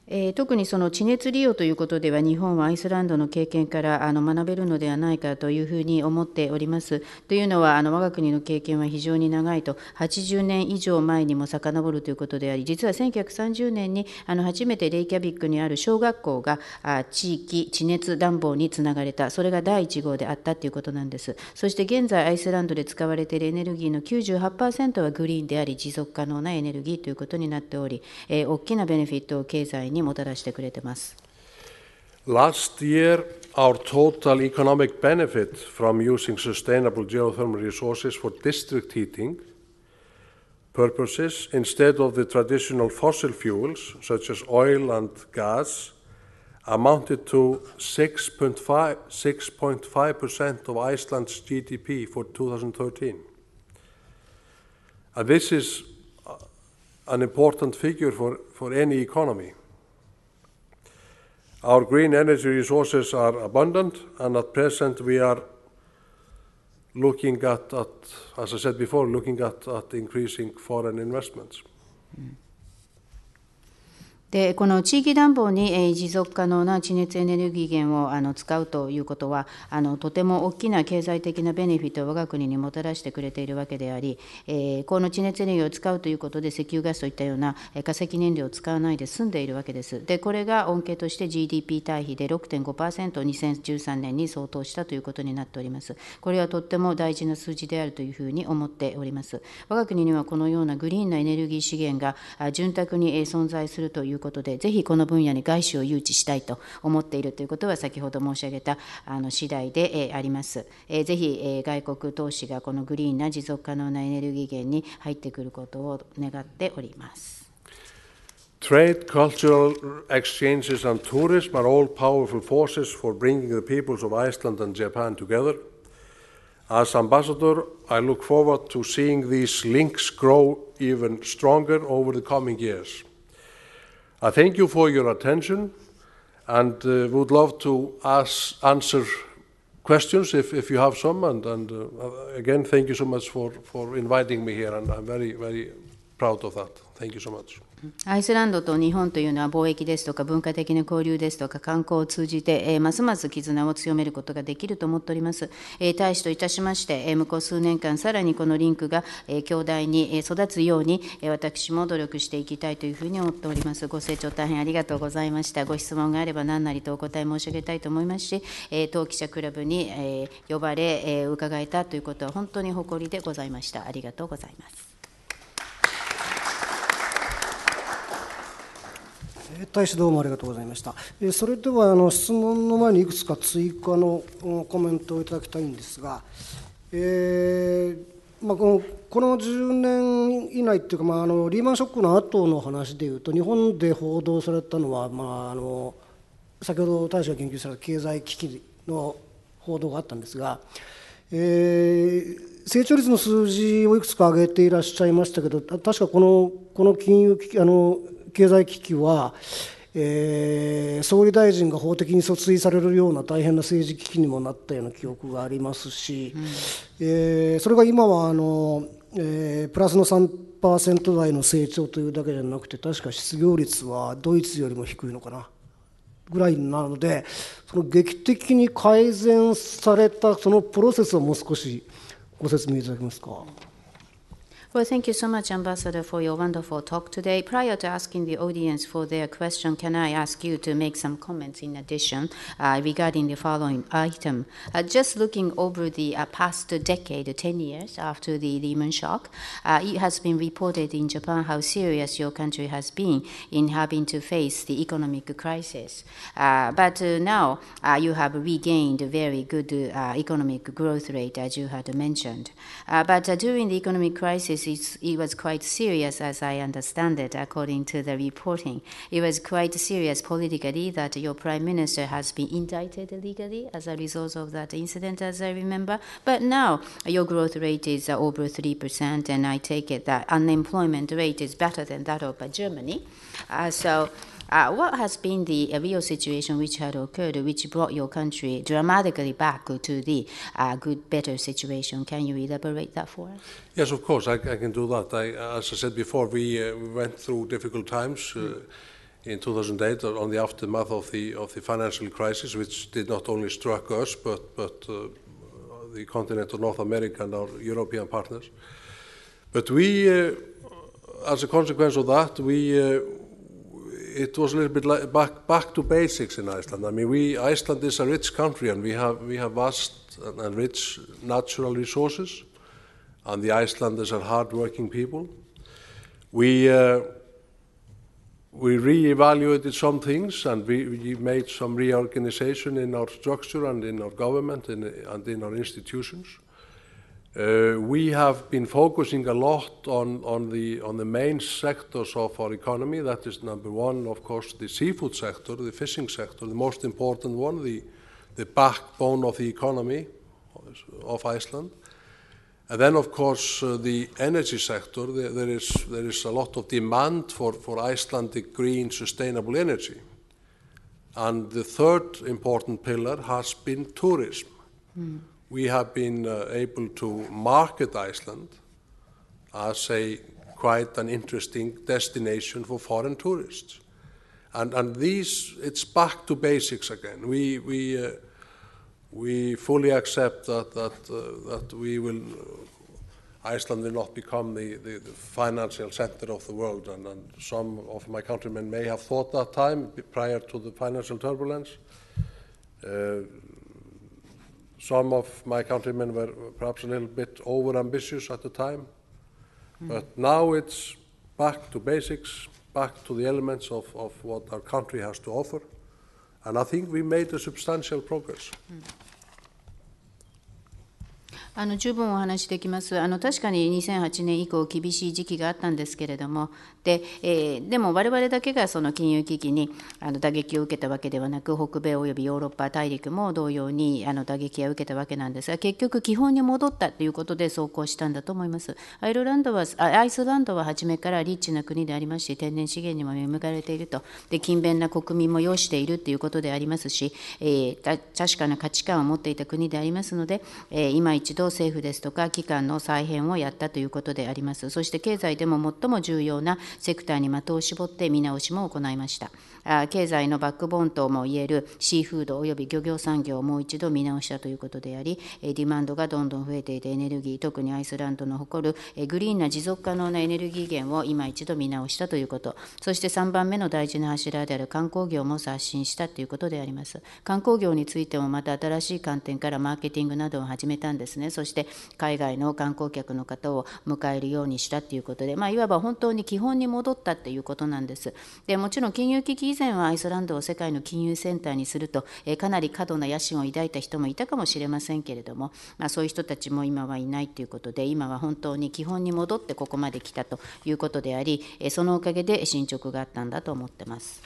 えー、特にその地熱利用ということでは日本はアイスランドの経験からあの学べるのではないかというふうに思っております。というのはあの我が国の経験は非常に長いと80年以上前にも遡るということであり実は1930年にあの初めてレイキャビックにある小学校があ地域地熱暖房につながれたそれが第1号であったということなんです。そして現在アイスランドで使われているエネルギーの98%はグリーンであり持続可能なエネルギーということになっており、えー、大きなベネフィットを経済に Last year, our total economic benefit from using sustainable geothermal resources for district heating purposes instead of the traditional fossil fuels such as oil and gas amounted to 6.5% of Iceland's GDP for 2013. And this is uh, an important figure for, for any economy. Our green energy resources are abundant, and at present we are looking at, as I said before, looking at increasing foreign investments. Mm. でこの地域暖房に、持続可能な地熱エネルギー源をあの使うということはあのとても大きな経済的なベネフィットを我が国にもたらしてくれているわけであり、えー、この地熱エネルギーを使うということで石油ガスといったような、化石燃料を使わないで済んでいるわけです。でこれが恩恵として GDP 対比で6.5% 2013年に相当したということになっております。これはとっても大事な数字であるというふうに思っております。我が国にはこのようなグリーンなエネルギー資源が潤沢に存在するということで、ぜひこの分野に外資を誘致したいと思っているということは、先ほど申し上げたあの次第であります。ぜひ外国投資がこのグリーンな持続可能なエネルギー源に入ってくることを願っております。Trade, cultural exchanges, and tourism are all powerful forces for bringing the peoples of Iceland and Japan together. As ambassador, I look forward to seeing these links grow even stronger over the coming years. I thank you for your attention and uh, would love to ask, answer questions if, if you have some. And, and uh, again, thank you so much for, for inviting me here, and I'm very, very proud of that. Thank you so much. アイスランドと日本というのは貿易ですとか文化的な交流ですとか観光を通じて、えー、ますます絆を強めることができると思っております。えー、大使といたしまして、えー、向こう数年間さらにこのリンクが、えー、強大に育つように、えー、私も努力していきたいというふうに思っております。ご清聴大変ありがとうございました。ご質問があれば何なりとお答え申し上げたいと思いますし、えー、当記者クラブに、えー、呼ばれ、えー、伺えたということは本当に誇りでございました。ありがとうございます。大使どうもありがとうございました。えそれではあの質問の前にいくつか追加のコメントをいただきたいんですが、えー、まあ、このこの10年以内っていうか、まあ、あのリーマンショックの後の話でいうと日本で報道されたのは、まあ、あの先ほど大使が言及された経済危機の報道があったんですが、えー、成長率の数字をいくつか挙げていらっしゃいましたけど確かこのこの金融危機あの経済危機は、えー、総理大臣が法的に訴追されるような大変な政治危機にもなったような記憶がありますし、うん、えー、それが今はあの、えー、プラスの3%台の成長というだけじゃなくて確か失業率はドイツよりも低いのかなぐらいなのでその劇的に改善されたそのプロセスをもう少しご説明いただけますか。Well, thank you so much, Ambassador, for your wonderful talk today. Prior to asking the audience for their question, can I ask you to make some comments in addition uh, regarding the following item? Uh, just looking over the uh, past decade, 10 years after the Lehman shock, uh, it has been reported in Japan how serious your country has been in having to face the economic crisis. Uh, but uh, now you have regained a very good economic growth rate, as you had mentioned. but during the economic crisis, it's, it was quite serious, as I understand it, according to the reporting. It was quite serious politically that your prime minister has been indicted legally as a result of that incident, as I remember. But now your growth rate is over 3%, and I take it that unemployment rate is better than that of Germany. Uh, so uh, what has been the real situation which had occurred, which brought your country dramatically back to the uh, good, better situation? Can you elaborate that for us? Yes, of course, I, I can do that. I, as I said before, we, uh, we went through difficult times. Mm. In 2008, uh, on the aftermath of the of the financial crisis, which did not only struck us but but uh, the continent of North America and our European partners, but we, as a consequence of that, we it was a little bit like back, back to basics in Iceland. I mean, we, Iceland is a rich country and we have, we have vast and, and rich natural resources and the Icelanders are hard-working people. We, uh, we re-evaluated some things and we, we made some reorganization in our structure and in our government and, and in our institutions. Uh, we have been focusing a lot on, on, the, on the main sectors of our economy. That is number one, of course, the seafood sector, the fishing sector, the most important one, the, the backbone of the economy of Iceland. And then, of course, uh, the energy sector. There, there, is, there is a lot of demand for, for Icelandic green sustainable energy. And the third important pillar has been tourism. Mm we have been uh, able to market Iceland as a quite an interesting destination for foreign tourists. And, and these, it's back to basics again. We, we, uh, we fully accept that, that, uh, that we will, uh, Iceland will not become the, the, the financial center of the world. And, and, some of my countrymen may have thought that time prior to the financial turbulence. Uh, Some of my countrymen were perhaps a little bit overambitious at the time, mm. but now it's back to basics, back to the elements of, of what our country has to offer, and I think we made a substantial progress. Mm. あの十分お話しできます、あの確かに2008年以降、厳しい時期があったんですけれども、で,、えー、でも我々だけがその金融危機にあの打撃を受けたわけではなく、北米およびヨーロッパ大陸も同様にあの打撃を受けたわけなんですが、結局、基本に戻ったということで走行したんだと思います。アイルランドはアイスランドは初めからリッチな国でありますし、天然資源にも恵まれていると、で勤勉な国民も要しているということでありますし、えー、確かな価値観を持っていた国でありますので、えー、今一度と政府ですとか機関の再編をやったということであります。そして経済でも最も重要なセクターに的を絞って見直しも行いました。経済のバックボーンともいえるシーフードおよび漁業産業をもう一度見直したということであり、ディマンドがどんどん増えていてエネルギー、特にアイスランドの誇るグリーンな持続可能なエネルギー源を今一度見直したということ、そして3番目の大事な柱である観光業も刷新したということであります。観光業についてもまた新しい観点からマーケティングなどを始めたんですね。そして海外の観光客の方を迎えるようにしたということで、まあ、いわば本当に基本に戻ったということなんです。でもちろん金融危機以前はアイスランドを世界の金融センターにすると、えかなり過度な野心を抱いた人もいたかもしれませんけれども、まあ、そういう人たちも今はいないということで今は本当に基本に戻ってここまで来たということであり、えそのおかげで進捗があったんだと思ってます。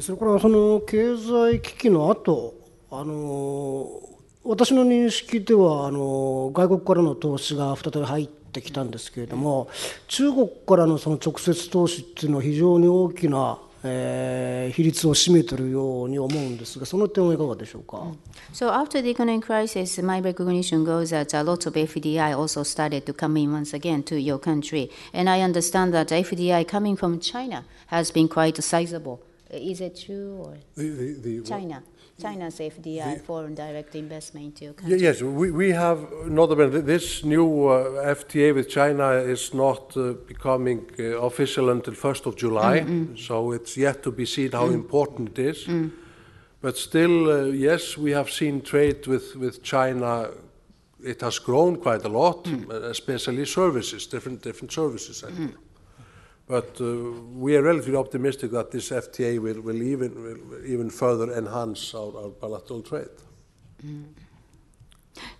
それからその経済危機の後あの私の認識ではあの外国からの投資が再び入ってきたんですけれども、中国からのその直接投資っていうのは非常に大きなえー、比率を占めているように思うんですが、その点はいかがでしょうか。So after the economic crisis, my recognition goes that a lot of FDI also started to come in once again to your country, and I understand that FDI coming from China has been quite sizable. Is it true or the, the, the, China? w China's FDI, foreign direct investment into your Yes, we, we have, not. this new uh, FTA with China is not uh, becoming uh, official until 1st of July, mm -hmm. so it's yet to be seen how mm. important it is. Mm. But still, uh, yes, we have seen trade with, with China. It has grown quite a lot, mm. uh, especially services, different different services. Mm. but uh, we are relatively optimistic that this FTA will, will, even, will even further enhance our, our bilateral trade.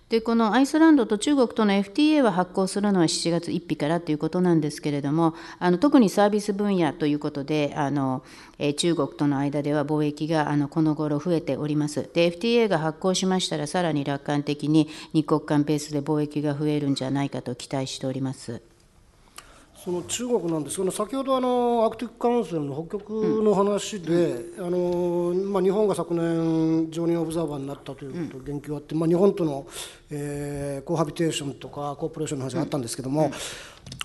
でこのアイスランドと中国との FTA は発行するのは7月1日からということなんですけれどもあの特にサービス分野ということであの、え中国との間では貿易があのこの頃増えておりますで FTA が発行しましたらさらに楽観的に2国間ペースで貿易が増えるんじゃないかと期待しております。その中国なんですけど先ほどあのアクティクカウンセルの北極の話で、あのまあ、日本が昨年常任オブザーバーになったということ言及あって、まあ、日本との、えー、コハビテーションとかコーポレーションの話があったんですけども、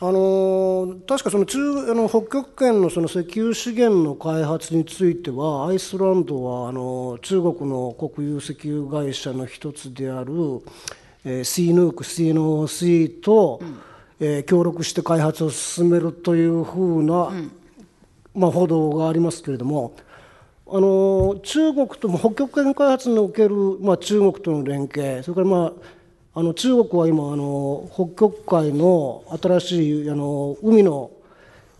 あの確かその中あの北極圏のその石油資源の開発についてはアイスランドはあの中国の国有石油会社の一つである、えー、シーヌーク CNOC と、うんえー、協力して開発を進めるというふうな、うん、まあ、報道がありますけれどもあの中国とも北極圏開発における、まあ、中国との連携それから、まあ、あの中国は今あの北極海の新しいあの海の、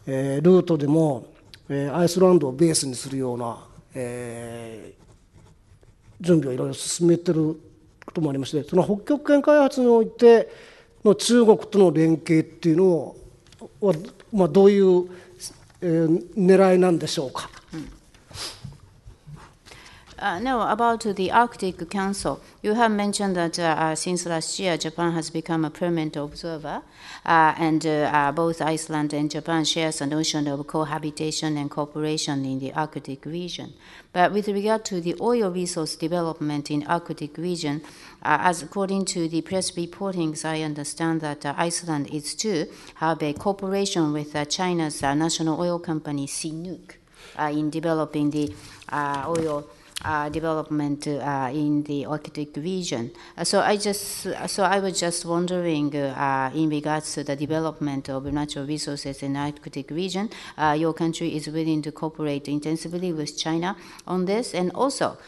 えー、ルートでも、えー、アイスランドをベースにするような、えー、準備をいろいろ進めてることもありましてその北極圏開発においての中国との連携っていうのを、まあ、どういう、狙いなんでしょうか。Uh, no, about the Arctic Council, you have mentioned that uh, since last year, Japan has become a permanent observer, uh, and uh, uh, both Iceland and Japan shares the notion of cohabitation and cooperation in the Arctic region. But with regard to the oil resource development in Arctic region, uh, as according to the press reportings, I understand that Iceland is to have a cooperation with China's national oil company, CNOOC, in developing the oil uh, development uh, in the Arctic region. Uh, so I just so I was just wondering in regards to the development of natural resources in Arctic region, your country is willing to cooperate intensively with China on this, and also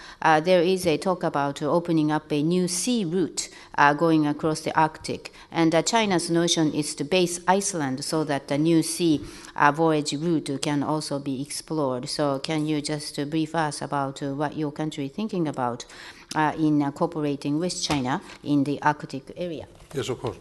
there is a talk about opening up a new sea route going across the Arctic, and China's notion is to base Iceland so that the new sea uh, voyage route can also be explored. So can you just brief us about what your country is thinking about uh, in cooperating with China in the Arctic area? Yes, of course.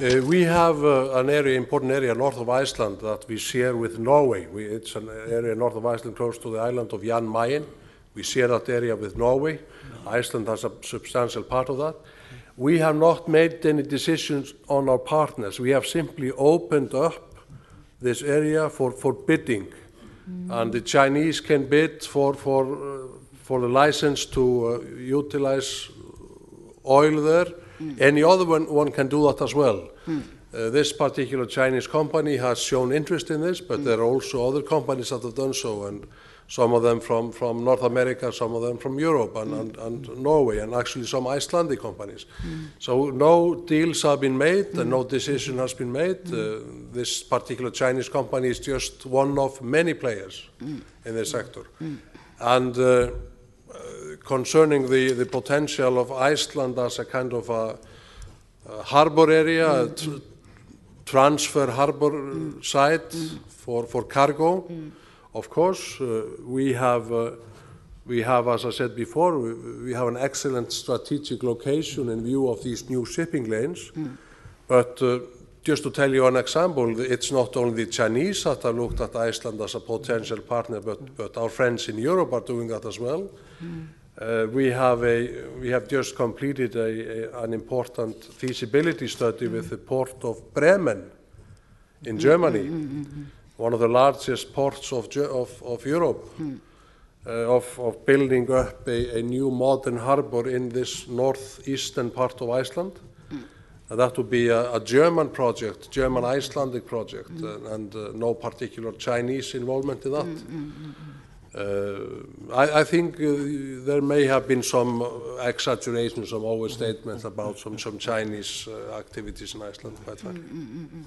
Uh, we have uh, an area, important area north of Iceland that we share with Norway. We, it's an area north of Iceland close to the island of Jan Mayen. We share that area with Norway. Iceland has a substantial part of that. We have not made any decisions on our partners. We have simply opened up this area for, for bidding. mm And the Chinese can bid for, for, uh, for the license to uh, utilize oil there. Mm. Any other one, one can do that as well. Mm. Uh, this particular Chinese company has shown interest in this, but mm. there are also other companies that have done so. And some of them from, from North America, some of them from Europe and, and, and Norway, and actually some Icelandic companies. Mm. So no deals have been made, mm. and no decision has been made. Mm. Uh, this particular Chinese company is just one of many players in this sector. And uh, uh, concerning the, the potential of Iceland as a kind of a, a harbor area, a mm-hmm. transfer harbor site mm-hmm. for, for cargo, mm-hmm. Of course, uh, we have, uh, we have, as I said before, we have an excellent strategic location in view of these new shipping lanes. Mm. But uh, just to tell you an example, it's not only the Chinese that have looked at Iceland as a potential partner, but, but our friends in Europe are doing that as well. Mm. Uh, we, have a, we have just completed a, a, an important feasibility study with the port of Bremen in hmm. Germany. Mm -hmm. hmm, hmm one of the largest ports of, of, of Europe, hmm. uh, of, of, building up a, a, new modern harbor in this northeastern part of Iceland. Hmm. Uh, that would be a, a German project, German Icelandic project, hmm. uh, and uh, no particular Chinese involvement in that. Hmm, hmm, hmm, uh, I, I, think uh, there may have been some exaggeration, some overstatements mm-hmm. about some, some Chinese activities in Iceland, quite mm, frankly. Mm, mm,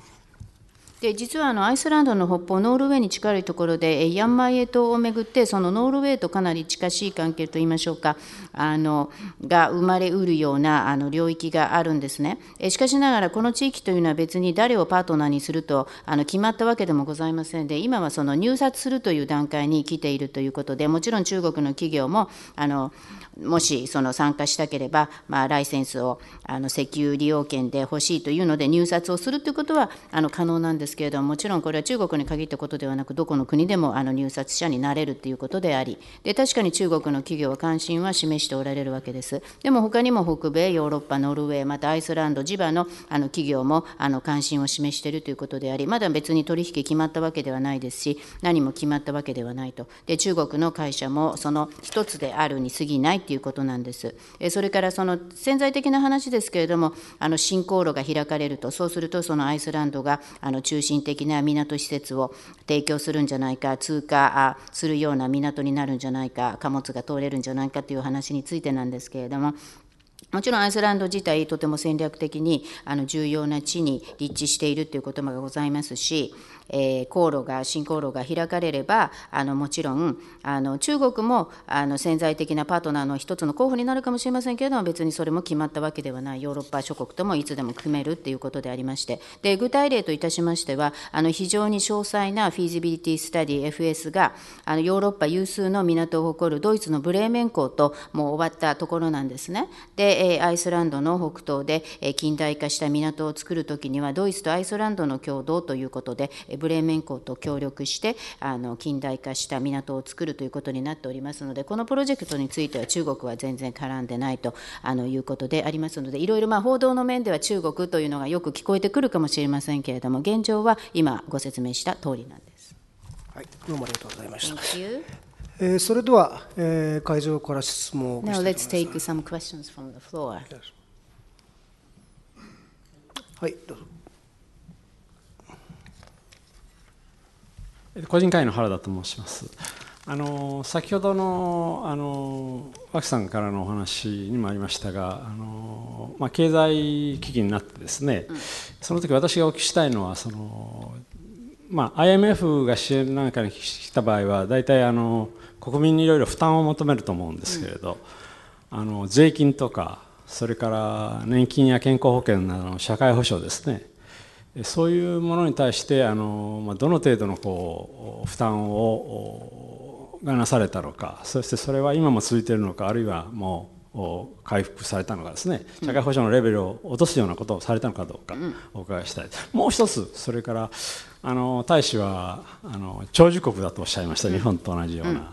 で実はあのアイスランドの北方ノルウェーに近いところでヤンマイエ島をめぐってそのノルウェーとかなり近しい関係といいましょうかあのが生まれうるようなあの領域があるんですねしかしながらこの地域というのは別に誰をパートナーにするとあの決まったわけでもございませんで今はその入札するという段階に来ているということでもちろん中国の企業もあのもしその参加したければ、まあ、ライセンスをあの石油利用権で欲しいというので入札をするということはあの可能なんですけれどももちろんこれは中国に限ったことではなくどこの国でもあの入札者になれるということでありで確かに中国の企業は関心は示しておられるわけですでも他にも北米ヨーロッパノルウェーまたアイスランドジ場のあの企業もあの関心を示しているということでありまだ別に取引決まったわけではないですし何も決まったわけではないとで中国の会社もその一つであるに過ぎないっていうことなんです。えそれからその潜在的な話ですけれども、あの新航路が開かれると、そうするとそのアイスランドがあの中心的な港施設を提供するんじゃないか、通過するような港になるんじゃないか、貨物が通れるんじゃないかという話についてなんですけれども、もちろんアイスランド自体とても戦略的にあの重要な地に立地しているという言葉がございますしえー、航路が新航路が開かれればあのもちろんあの中国もあの潜在的なパートナーの一つの候補になるかもしれませんけれども別にそれも決まったわけではないヨーロッパ諸国ともいつでも組めるということでありましてで具体例といたしましてはあの非常に詳細なフィジビリティスタディ FS があのヨーロッパ有数の港を誇るドイツのブレーメン港ともう終わったところなんですね。で、えアイスランドの北東で、え近代化した港を作るときにはドイツとアイスランドの共同ということで、ブレーメン港と協力してあの近代化した港を作るということになっておりますのでこのプロジェクトについては中国は全然絡んでないとあのいうことでありますのでいろいろまあ報道の面では中国というのがよく聞こえてくるかもしれませんけれども現状は今ご説明した通りなんです。はい、どうもありがとうございました。えー、それでは、えー、会場から質問を Now let's take some questions from the floor. はい、どうぞ。個人会の原田と申します。あの先ほどのあの脇さんからのお話にもありましたがあの、まあ、経済危機になってですね、うん、その時私がお聞きしたいのはその、まあ、IMF が支援なんかに来た場合は大体あの国民にいろいろ負担を求めると思うんですけれど、うん、あの税金とかそれから年金や健康保険などの社会保障ですねそういうものに対してあの、まあ、どの程度のこう負担をがなされたのかそしてそれは今も続いているのかあるいはもう回復されたのかですね社会保障のレベルを落とすようなことをされたのかどうかお伺いしたい、うん、もう一つそれからあの大使はあの長寿国だとおっしゃいました、うん、日本と同じような。うん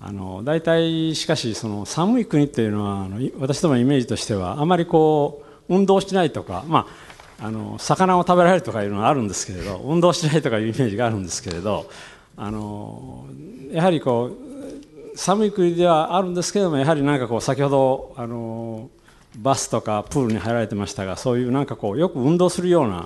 あの大体しかしその寒い国っていうのはあの私どものイメージとしてはあまりこう運動しないとかまああの魚を食べられるとかいうのはあるんですけれど運動しないとかいうイメージがあるんですけれどあのやはりこう寒い国ではあるんですけれどもやはりなんかこう先ほどあのバスとかプールに入られてましたがそういうなんかこうよく運動するような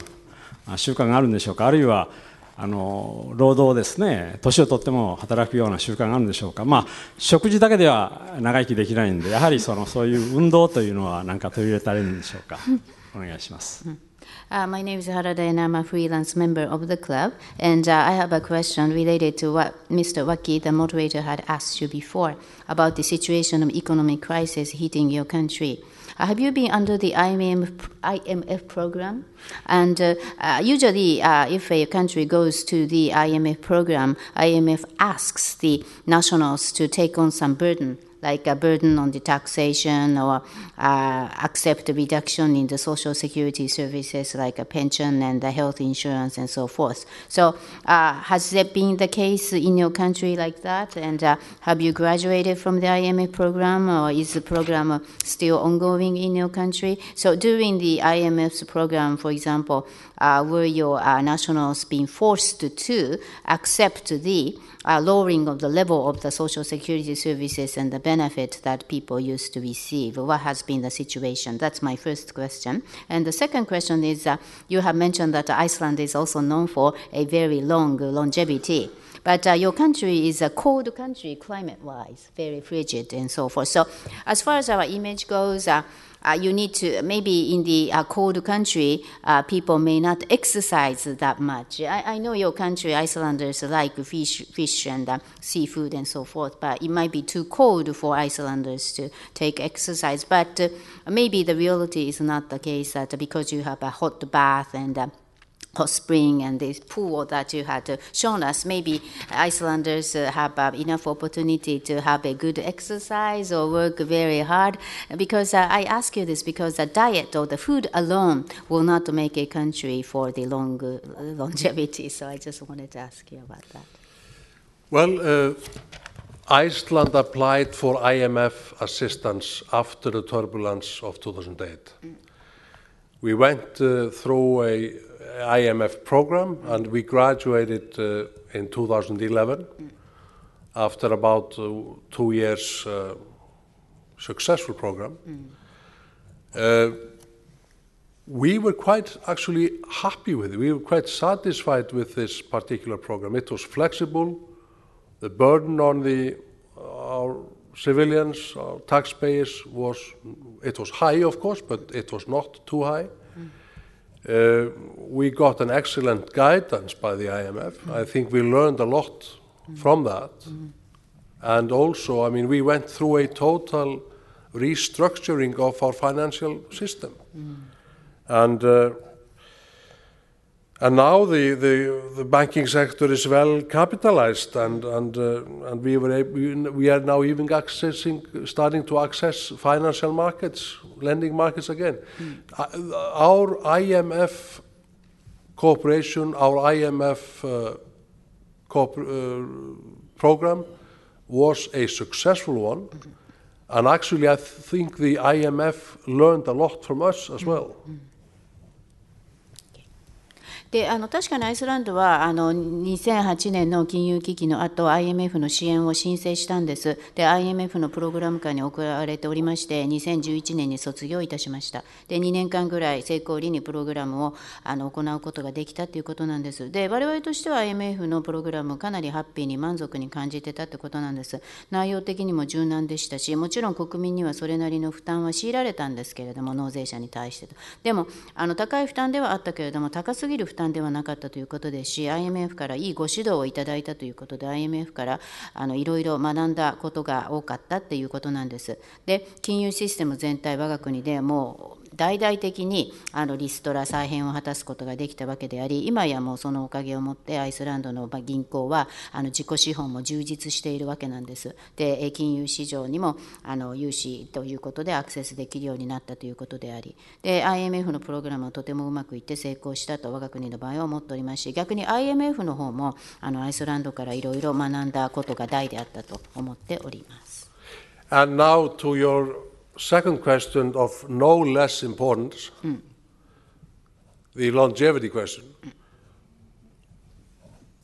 習慣があるんでしょうかあるいはあの労働ですね年をとっても働くような習慣があるんでしょうか、まあ、食事だけでは長生きできないんでやはりそのそういう運動というのは何か取り入れたらいいんでしょうかお願いします。Uh, my name is Harada, and I'm a freelance member of the club. And uh, I have a question related to what Mr. Waki, the moderator, had asked you before about the situation of economic crisis hitting your country. Uh, have you been under the IMF, IMF program? And uh, uh, usually, uh, if a country goes to the IMF program, IMF asks the nationals to take on some burden like a burden on the taxation or uh, accept a reduction in the social security services like a pension and the health insurance and so forth. So uh, has that been the case in your country like that? And uh, have you graduated from the IMF program or is the program still ongoing in your country? So during the IMF's program, for example, uh, were your uh, nationals being forced to accept the uh, lowering of the level of the social security services and the benefit that people used to receive? What has been the situation? That's my first question. And the second question is uh, you have mentioned that Iceland is also known for a very long longevity. But uh, your country is a cold country climate wise, very frigid and so forth. So, as far as our image goes, uh, uh, you need to maybe in the uh, cold country uh, people may not exercise that much I, I know your country icelanders like fish fish and uh, seafood and so forth but it might be too cold for icelanders to take exercise but uh, maybe the reality is not the case that because you have a hot bath and uh, hot spring and this pool that you had shown us. Maybe Icelanders uh, have uh, enough opportunity to have a good exercise or work very hard. Because uh, I ask you this because the diet or the food alone will not make a country for the long longevity. So I just wanted to ask you about that. Well. Uh, Iceland applied for IMF assistance after the turbulence of 2008. Mm. We went uh, through a IMF program, and we graduated uh, in 2011 after about uh, two years uh, successful program. Mm. We were quite actually happy with it. We were quite satisfied with this particular program. It was flexible. The burden on the our civilians, our taxpayers was it was high, of course, but it was not too high. Uh, we got an excellent guidance by the IMF. Mm. I think we learned a lot mm. from that. Mm. And also, I mean, we went through a total restructuring of our financial system. And uh, And now the, the, the, banking sector is well capitalized, and, and, uh, and we, were able, we are now even accessing, starting to access financial markets, lending markets again. Mm. Our IMF cooperation, our IMF uh, uh, program was a successful one. Mm -hmm. And actually, I think the IMF learned a lot from us as mm -hmm. well. であの確かにアイスランドはあの2008年の金融危機の後 IMF の支援を申請したんですで IMF のプログラム下に送られておりまして2011年に卒業いたしましたで2年間ぐらい成功裏にプログラムをあの行うことができたということなんですで我々としては IMF のプログラムをかなりハッピーに満足に感じてたってことなんです内容的にも柔軟でしたしもちろん国民にはそれなりの負担は強いられたんですけれども納税者に対してとでもあの高い負担ではあったけれども高すぎる負担間ではなかったということですし IMF からいいご指導をいただいたということで IMF からあのいろいろ学んだことが多かったっていうことなんです。で金融システム全体我が国でもう大々的にあのリストラ再編を果たすことができたわけであり今やもうそのおかげをもってアイスランドの銀行はあの自己資本も充実しているわけなんです。で金融市場にもあの融資ということでアクセスできるようになったということでありで IMF のプログラムはとてもうまくいって成功したと我が国の場合は思っておりますし逆に IMF の方もあのアイスランドからいろいろ学んだことが大であったと思っております。And now to your second question of no less importance, mm. the longevity question.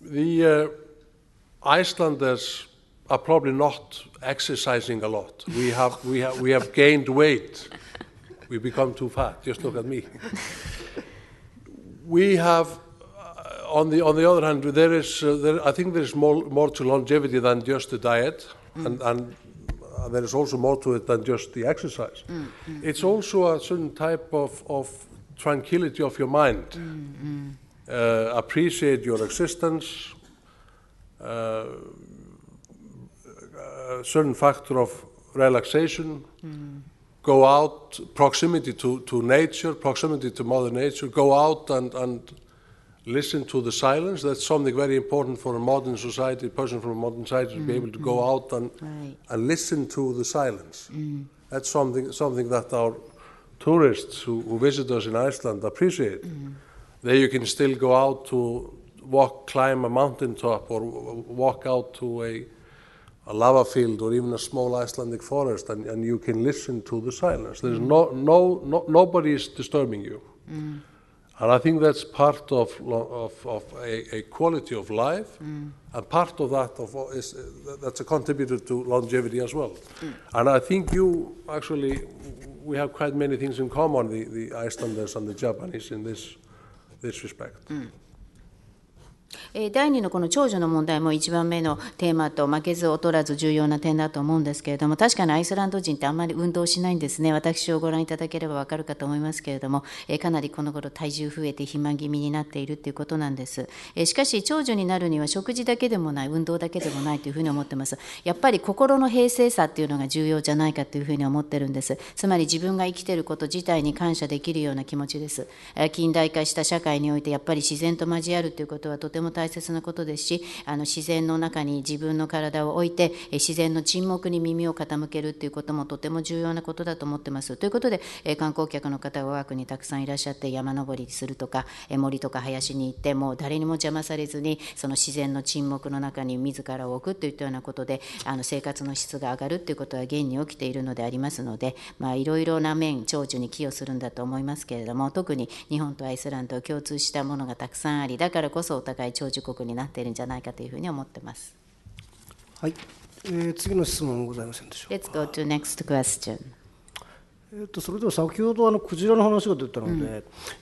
The uh, Icelanders are probably not exercising a lot. We have, we have, we have gained weight. We become too fat. Just look at me. we have, uh, on, the, on the other hand, there is, uh, there, I think there is more, more to longevity than just the diet. Mm. And, and there is also more to it than just the exercise. Mm -hmm. It's mm. also a certain type of, of tranquility of your mind. Mm -hmm. uh, appreciate your existence. Uh, a certain factor of relaxation. Mm -hmm. Go out, proximity to, to nature, proximity to Mother Nature. Go out and, and listen to the silence. That's something very important for a modern society, a person from a modern society mm, to be able to mm, go mm-hmm. out and, right. and listen to the silence. Mm. That's something, something that our tourists who, who visit us in Iceland appreciate. Mm. There you can still go out to walk, climb a mountaintop or walk out to a, a lava field or even a small Icelandic forest and, and you can listen to the silence. There's mm. no, no, no, nobody is disturbing you. Mm. And I think that's part of, of, of a, a, quality of life, mm. and part of that of, uh, is, uh, that's a contributor to longevity as well. Mm. And I think you actually, we have quite many things in common, the, the Icelanders and the Japanese in this, this respect. Mm. 第2のこの長女の問題も1番目のテーマと負けず劣らず重要な点だと思うんですけれども確かにアイスランド人ってあんまり運動しないんですね私をご覧いただければ分かるかと思いますけれどもかなりこの頃体重増えて肥満気味になっているということなんですしかし長女になるには食事だけでもない運動だけでもないというふうに思ってますやっぱり心の平静さっていうのが重要じゃないかというふうに思ってるんですつまり自分が生きてること自体に感謝できるような気持ちです近代化した社会においてやっぱり自然と交わるということはとてもても大切なことですしあの自然の中に自分の体を置いて自然の沈黙に耳を傾けるということもとても重要なことだと思ってます。ということで観光客の方が我が国にたくさんいらっしゃって山登りするとか森とか林に行ってもう誰にも邪魔されずにその自然の沈黙の中に自らを置くといったようなことであの生活の質が上がるということは現に起きているのでありますのでいろいろな面長寿に寄与するんだと思いますけれども特に日本とアイスランドを共通したものがたくさんありだからこそお互い在長寿国になっているんじゃないかというふうに思ってます。はい、えー、次の質問ございませんでしょうか。Let's go to next question. えっと、それでは先ほどあのクジラの話が出たので、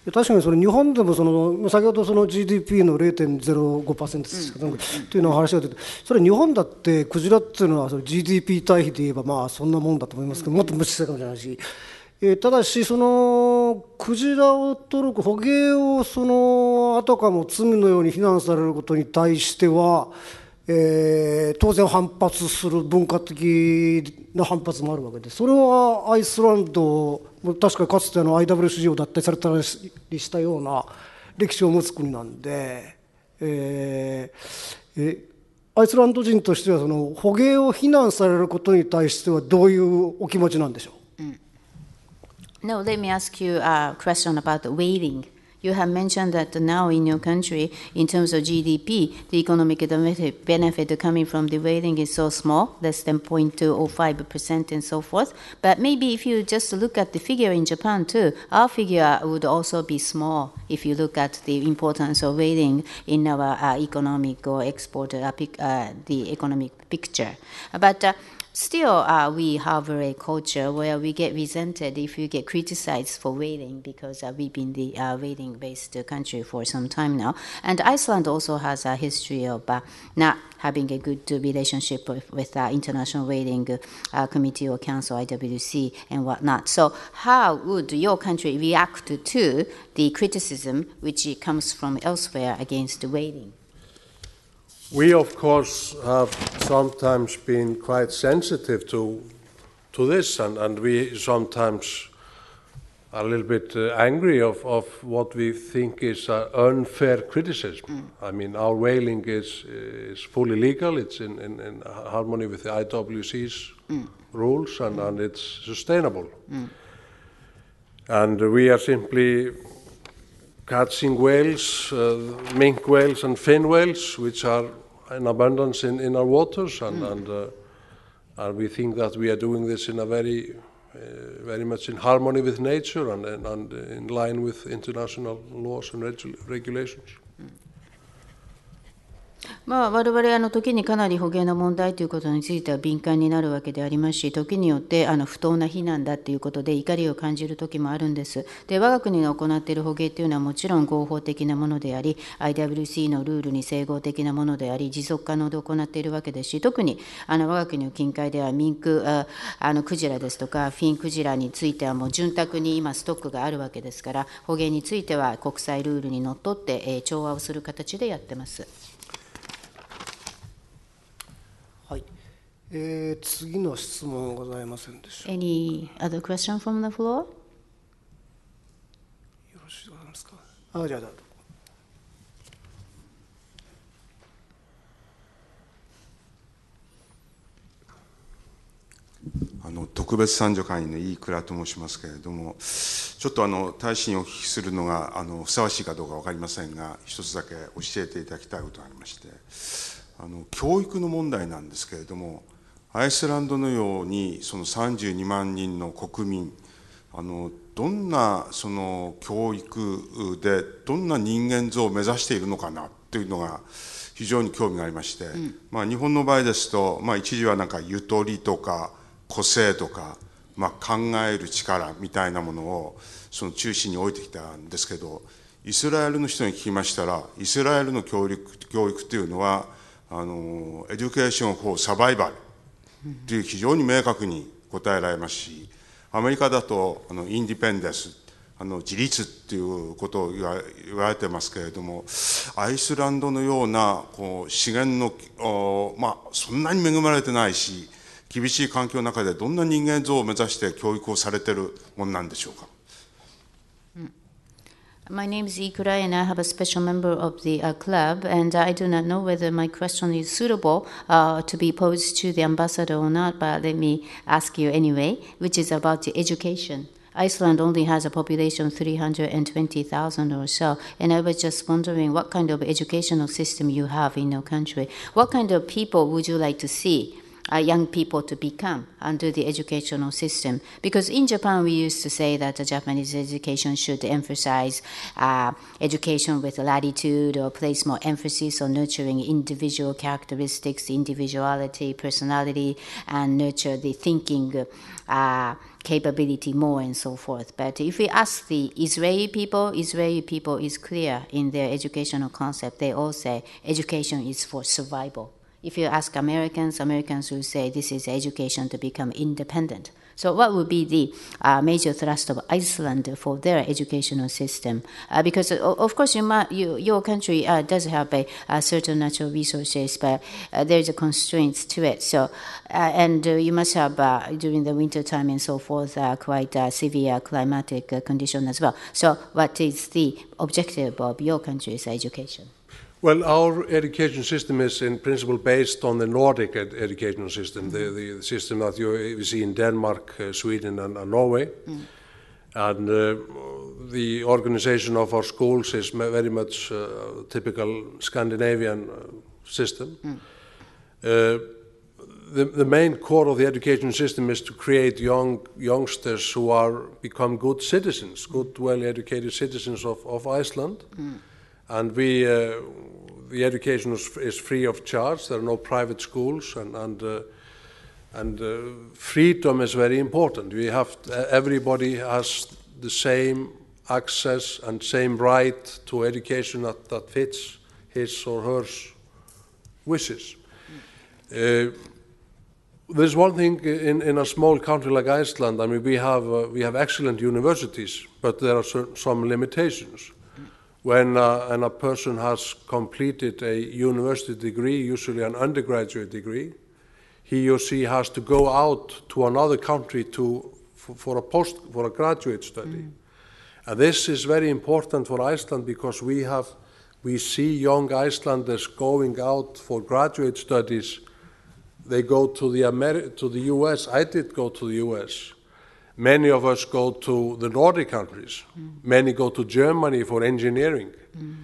うん、確かにその日本でもその先ほどその GDP の0.05%ですか、うん、というの話が出てそれ日本だってクジラっていうのはその GDP 対比で言えばまあそんなもんだと思いますけど、もっと無視したかもしれないし。うんえー、ただしそのクジラを取る捕鯨をそのあたかも罪のように非難されることに対しては、えー、当然反発する文化的な反発もあるわけでそれはアイスランド確かかつての IWCG を脱退されたりしたような歴史を持つ国なんで、えーえアイスランド人としてはその捕鯨を非難されることに対してはどういうお気持ちなんでしょう No, let me ask you a question about the weighting. You have mentioned that now in your country, in terms of GDP, the economic benefit coming from the weighting is so small, less than 0.205% and so forth. But maybe if you just look at the figure in Japan too, our figure would also be small if you look at the importance of weighting in our uh, economic or export, uh, uh, the economic picture. But uh, Still, uh, we harbor a culture where we get resented if we get criticized for whaling because uh, we've been the uh, whaling based country for some time now. And Iceland also has a history of uh, not having a good relationship with, the uh, International Whaling uh, Committee or Council, IWC, and whatnot. So, how would your country react to the criticism which comes from elsewhere against whaling? We, of course, have sometimes been quite sensitive to to this, and, and we sometimes are a little bit uh, angry of, of what we think is uh, unfair criticism. Mm. I mean, our whaling is is fully legal. It's in, in, in harmony with the IWC's mm. rules, and, mm. and it's sustainable. Mm. And we are simply catching whales, uh, minke whales and fin whales, which are in abundance in, in our waters, and, mm. and, uh, and we think that we are doing this in a very uh, very much in harmony with nature and, and, and in line with international laws and regu regulations. Mm. まあ、我々あの時にかなり捕鯨の問題ということについては敏感になるわけでありますし時によってあの不当な非難だということで怒りを感じる時もあるんですで我が国が行っている捕鯨というのはもちろん合法的なものであり IWC のルールに整合的なものであり持続可能で行っているわけですし特にあの我が国の近海ではミンクあのクジラですとかフィンクジラについてはもう潤沢に今ストックがあるわけですから捕鯨については国際ルールにのっとって、えー、調和をする形でやってます。えー、次の質問ございませんでしょう Any other question from the floor? よろしいすかあ、じゃあだと。あの特別参助会員の飯倉と申しますけれども、ちょっとあの大使にお聞きするのがあのふさわしいかどうか分かりませんが、一つだけ教えていただきたいことがありまして、あの教育の問題なんですけれども、アイスランドのようにその32万人の国民あのどんなその教育でどんな人間像を目指しているのかなというのが非常に興味がありまして、うん、まあ、日本の場合ですと、まあ、一時はなんかゆとりとか個性とか、まあ、考える力みたいなものをその中心に置いてきたんですけどイスラエルの人に聞きましたらイスラエルの教育教育というのはあのエデュケーション・フォー・サバイバルという非常に明確に答えられますし、アメリカだとあのインディペンデンス、あの自立っていうことを言われてますけれども、アイスランドのようなこう資源の、まあ、そんなに恵まれてないし、厳しい環境の中でどんな人間像を目指して教育をされてるもんなんでしょうか。My name is Ikura, and I have a special member of the uh, club, and I do not know whether my question is suitable uh, to be posed to the ambassador or not, but let me ask you anyway, which is about the education. Iceland only has a population of 320,000 or so, and I was just wondering what kind of educational system you have in your country. What kind of people would you like to see? uh, young people to become under the educational system. Because in Japan, we used to say that the Japanese education should emphasize uh, education with latitude or place more emphasis on nurturing individual characteristics, individuality, personality, and nurture the thinking. Uh, capability more and so forth. But if we ask the Israeli people, Israeli people is clear in their educational concept. They all say education is for survival. If you ask Americans, Americans will say this is education to become independent. So, what would be the uh, major thrust of Iceland for their educational system? Uh, because, uh, of course, you might, you, your country uh, does have a, a, certain natural resources, but uh, there's a constraints to it. So, and you must have during the winter time and so forth quite severe climatic condition as well. So, what is the objective of your country's education? Well, our education system is in principle based on the Nordic ed educational system, mm. the, mm-hmm. the, system that you see in Denmark, uh, Sweden, and, and Norway. Mm. And uh, the organization of our schools is very much uh, typical Scandinavian uh, system. Mm. Uh, the, the, main core of the education system is to create young youngsters who are become good citizens, good, well-educated citizens of, of Iceland mm. and we uh, the education is, is, free of charge. There are no private schools, and and uh, and uh, freedom is very important. We have to, everybody has the same access and same right to education that, that fits his or her wishes. Uh, there's one thing in, in a small country like Iceland. I mean, we have uh, we have excellent universities, but there are some limitations when, uh, a person has completed a university degree, usually an undergraduate degree, he or she has to go out to another country to, for, for a post for a graduate study. Mm. And this is very important for Iceland because we have we see young Icelanders going out for graduate studies. They go to the Ameri to the U.S. I did go to the U.S. Many of us go to the Nordic countries. Mm. Many go to Germany for engineering. Mm.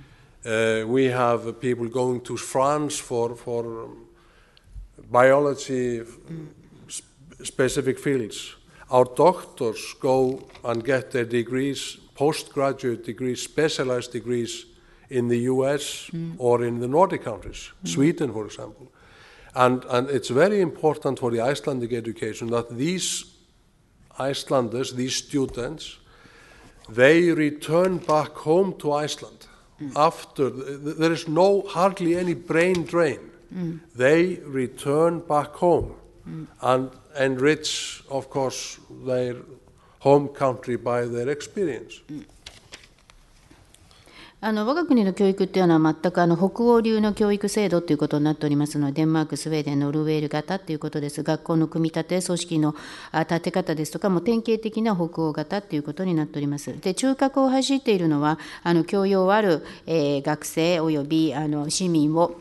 Uh, we have people going to France for, for um, biology mm. sp specific fields. Our doctors go and get their degrees, postgraduate degrees, specialized degrees in the US mm. or in the Nordic countries, mm. Sweden, for example. And, and it's very important for the Icelandic education that these Icelanders, these students, they return back home to Iceland. Mm. After, there is no, hardly any brain drain. Mm. They return back home mm. and enrich, of course, their home country by their experience. あの我が国の教育っていうのは全くあの北欧流の教育制度ということになっておりますのでデンマークスウェーデンノルウェール型ということです学校の組み立て組織の立て方ですとかも典型的な北欧型ということになっておりますで中核を走っているのはあの教養ある、えー、学生およびあの市民を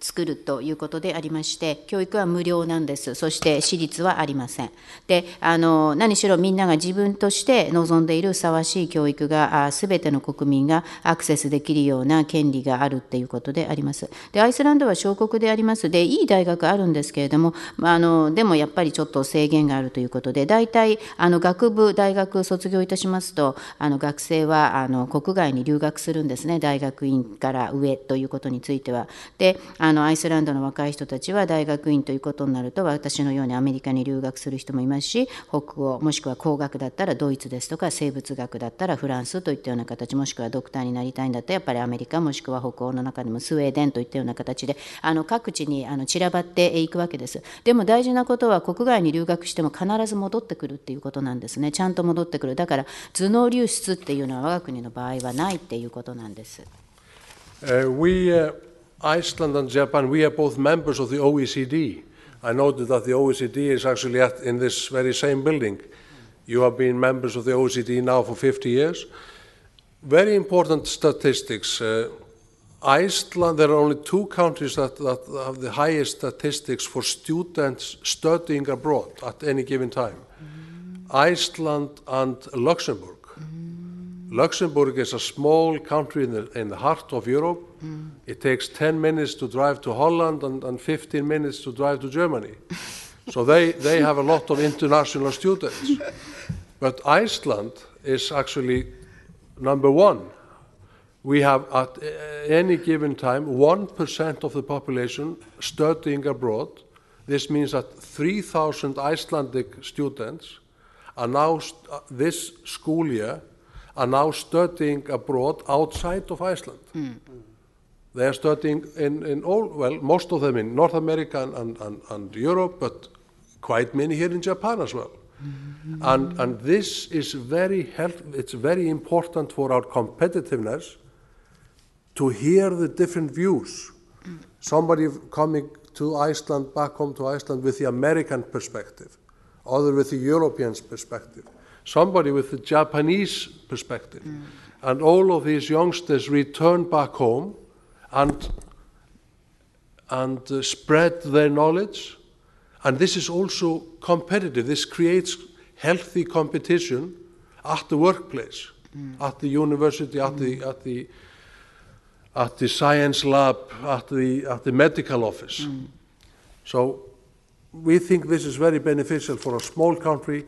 作るということでありまして教育は無料なんですそして私立はありませんであの何しろみんなが自分として望んでいるふさわしい教育が全ての国民がアクセスできるような権利があるっていうことでありますでアイスランドは小国でありますでいい大学あるんですけれども、まあ、あのでもやっぱりちょっと制限があるということで大体あの学部大学卒業いたしますとあの学生はあの国外に留学するんですね大学院から上ということについてはであののアイスランドの若い人たちは大学院ということになると私のようにアメリカに留学する人もいますし北欧もしくは工学だったらドイツですとか生物学だったらフランスといったような形もしくはドクターになりたいんだったらやっぱりアメリカもしくは北欧の中でもスウェーデンといったような形であの各地にあの散らばっていくわけですでも大事なことは国外に留学しても必ず戻ってくるっていうことなんですねちゃんと戻ってくるだから頭脳流出っていうのは我が国の場合はないっていうことなんです。Uh, we, uh Iceland and Japan, we are both members of the OECD. I noted that the OECD is actually at, in this very same building. You have been members of the OECD now for 50 years. Very important statistics. Uh, Iceland, there are only two countries that, that have the highest statistics for students studying abroad at any given time. Mm Iceland and Luxembourg. Luxembourg is a small country in the, in the heart of Europe. Mm. It takes 10 minutes to drive to Holland and, and 15 minutes to drive to Germany. so they, they have a lot of international students. But Iceland is actually number one. We have at eh, any given time 1% of the population studying abroad. This means that 3,000 Icelandic students are now, uh, this school year, are now studying abroad outside of Iceland. Mm. They are studying in, in all, well, most of them in North America and, and, and Europe, but quite many here in Japan as well. Mm. And, and this is very help, it's very important for our competitiveness to hear the different views. Mm. Somebody coming to Iceland, back home to Iceland with the American perspective, other with the European perspective, somebody with a Japanese perspective. Mm. And all of these youngsters returned back home and, and uh, spread their knowledge. And this is also competitive. This creates healthy competition at the workplace, mm. at the university, at, mm. the, at, the, at the science lab, at the, at the medical office. Mm. So we think this is very beneficial for a small country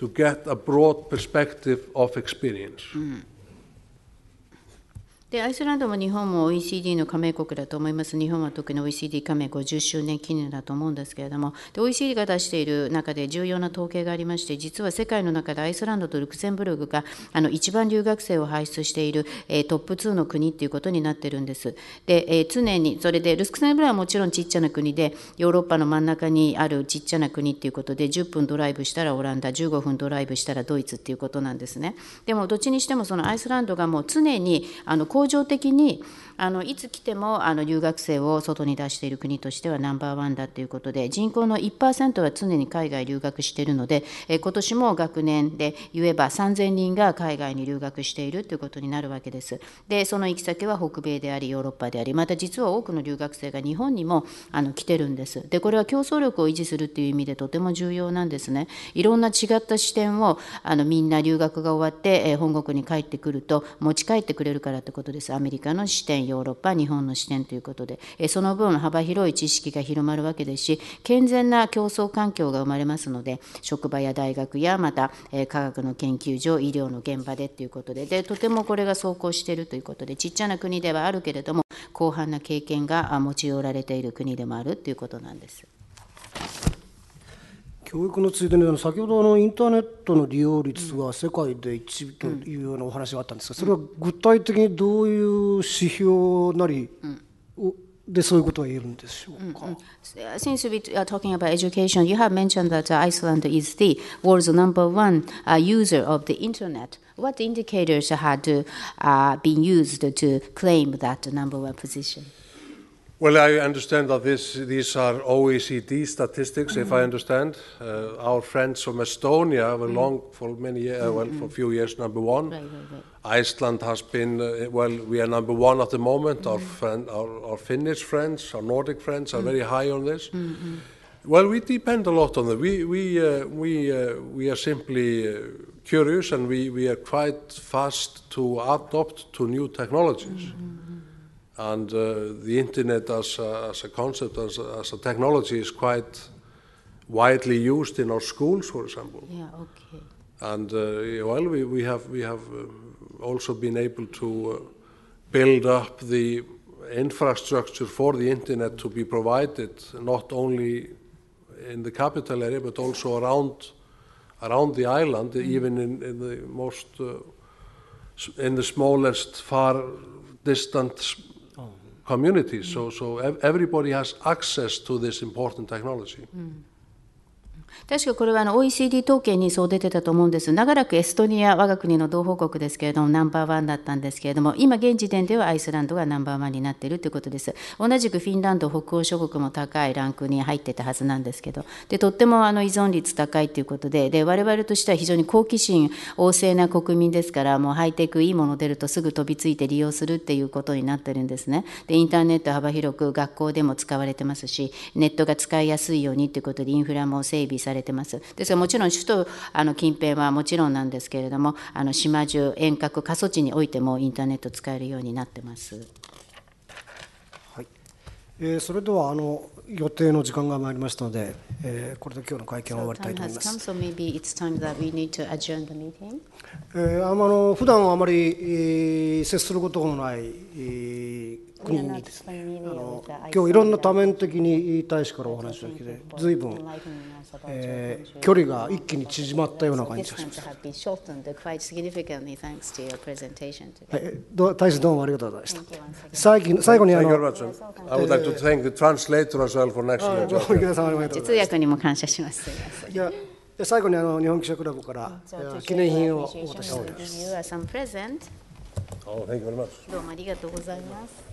to get a broad perspective of experience. Mm. でアイスランドも日本も OECD の加盟国だと思います、日本は特に OECD 加盟50周年記念だと思うんですけれども、OECD が出している中で重要な統計がありまして、実は世界の中でアイスランドとルクセンブルクがあの一番留学生を輩出している、えー、トップ2の国ということになってるんです。で、えー、常に、それでルクセンブルクはもちろんちっちゃな国で、ヨーロッパの真ん中にあるちっちゃな国ということで、10分ドライブしたらオランダ、15分ドライブしたらドイツということなんですね。でもどっちにしてもそのアイスランドがもう常にあの恒常的にあのいつ来てもあの留学生を外に出している国としてはナンバーワンだということで人口の1%は常に海外留学しているので、え今年も学年で言えば3000人が海外に留学しているということになるわけです。でその行き先は北米でありヨーロッパでありまた実は多くの留学生が日本にもあの来てるんです。でこれは競争力を維持するという意味でとても重要なんですね。いろんな違った視点をあのみんな留学が終わって、え本国に帰ってくると持ち帰ってくれるからということです。アメリカの視点ヨーロッパ日本の視点ということでその分幅広い知識が広まるわけですし健全な競争環境が生まれますので職場や大学やまた科学の研究所医療の現場でということででとてもこれが走行しているということでちっちゃな国ではあるけれども広範な経験が持ち寄られている国でもあるということなんです。教育のついでに先ほどのインターネットの利用率が世界で一位というようなお話があったんですがそれは具体的にどういう指標なりを、でそういうことは言えるんでしょうか。Since we are talking about education, you have mentioned that Iceland is the world's number one user of the internet. What indicators had been used to claim that number one position? Well, I understand that this, these are OECD statistics, mm -hmm. if I mm-hmm. understand. Uh, our friends from Estonia were mm -hmm. long for many, uh, well, for a mm-hmm. few years number one. Right, right, right. Iceland has been, uh, well, we are number one at the moment. Mm -hmm. Our, mm-hmm. friend, our, our, Finnish friends, our Nordic friends are mm. very high on this. Well, we depend a lot on that. We, we, uh, we, uh, we are simply uh, curious and we, we are quite fast to adopt to new technologies and uh, the internet as a, as a concept, as a, as a, technology, is quite widely used in our schools, for example. Yeah, okay. And uh, well, we, we have we have uh, also been able to uh, build up the infrastructure for the internet to be provided not only in the capital area but also around around the island, mm. even in, in, the most uh, in the smallest far distant Community. Mm. So, so everybody has access to this important technology. Mm. 確かこれはあの OECD 統計にそう出てたと思うんです、長らくエストニア、我が国の同胞国ですけれども、ナンバーワンだったんですけれども、今現時点ではアイスランドがナンバーワンになっているということです、同じくフィンランド、北欧諸国も高いランクに入ってたはずなんですけど、でとってもあの依存率高いということで、で我々としては非常に好奇心旺盛な国民ですから、もうハイテク、いいもの出るとすぐ飛びついて利用するっていうことになってるんですね。でインターネット幅広く学校でも使われてますし、ネットが使いやすいようにということで、インフラも整備さされてます。ですがもちろん首都あの近辺はもちろんなんですけれどもあの島中遠隔過疎地においてもインターネット使えるようになってます。はいえー、それではあの予定の時間が参りましたので、えー、これで今日の会見を終わりたいと思います。えー、あの普段あまり、えー、接することのない、えー国にですねあの今日いろんな多面的に大使からお話聞いて随分、えー、距離が一気に縮まったような感じがします。はい、大使どうもありがとうございました。最近最後にあの、通訳にも感謝します。いや最後にあの日本記者クラブから記念品をお渡ししております。どうもありがとうございます。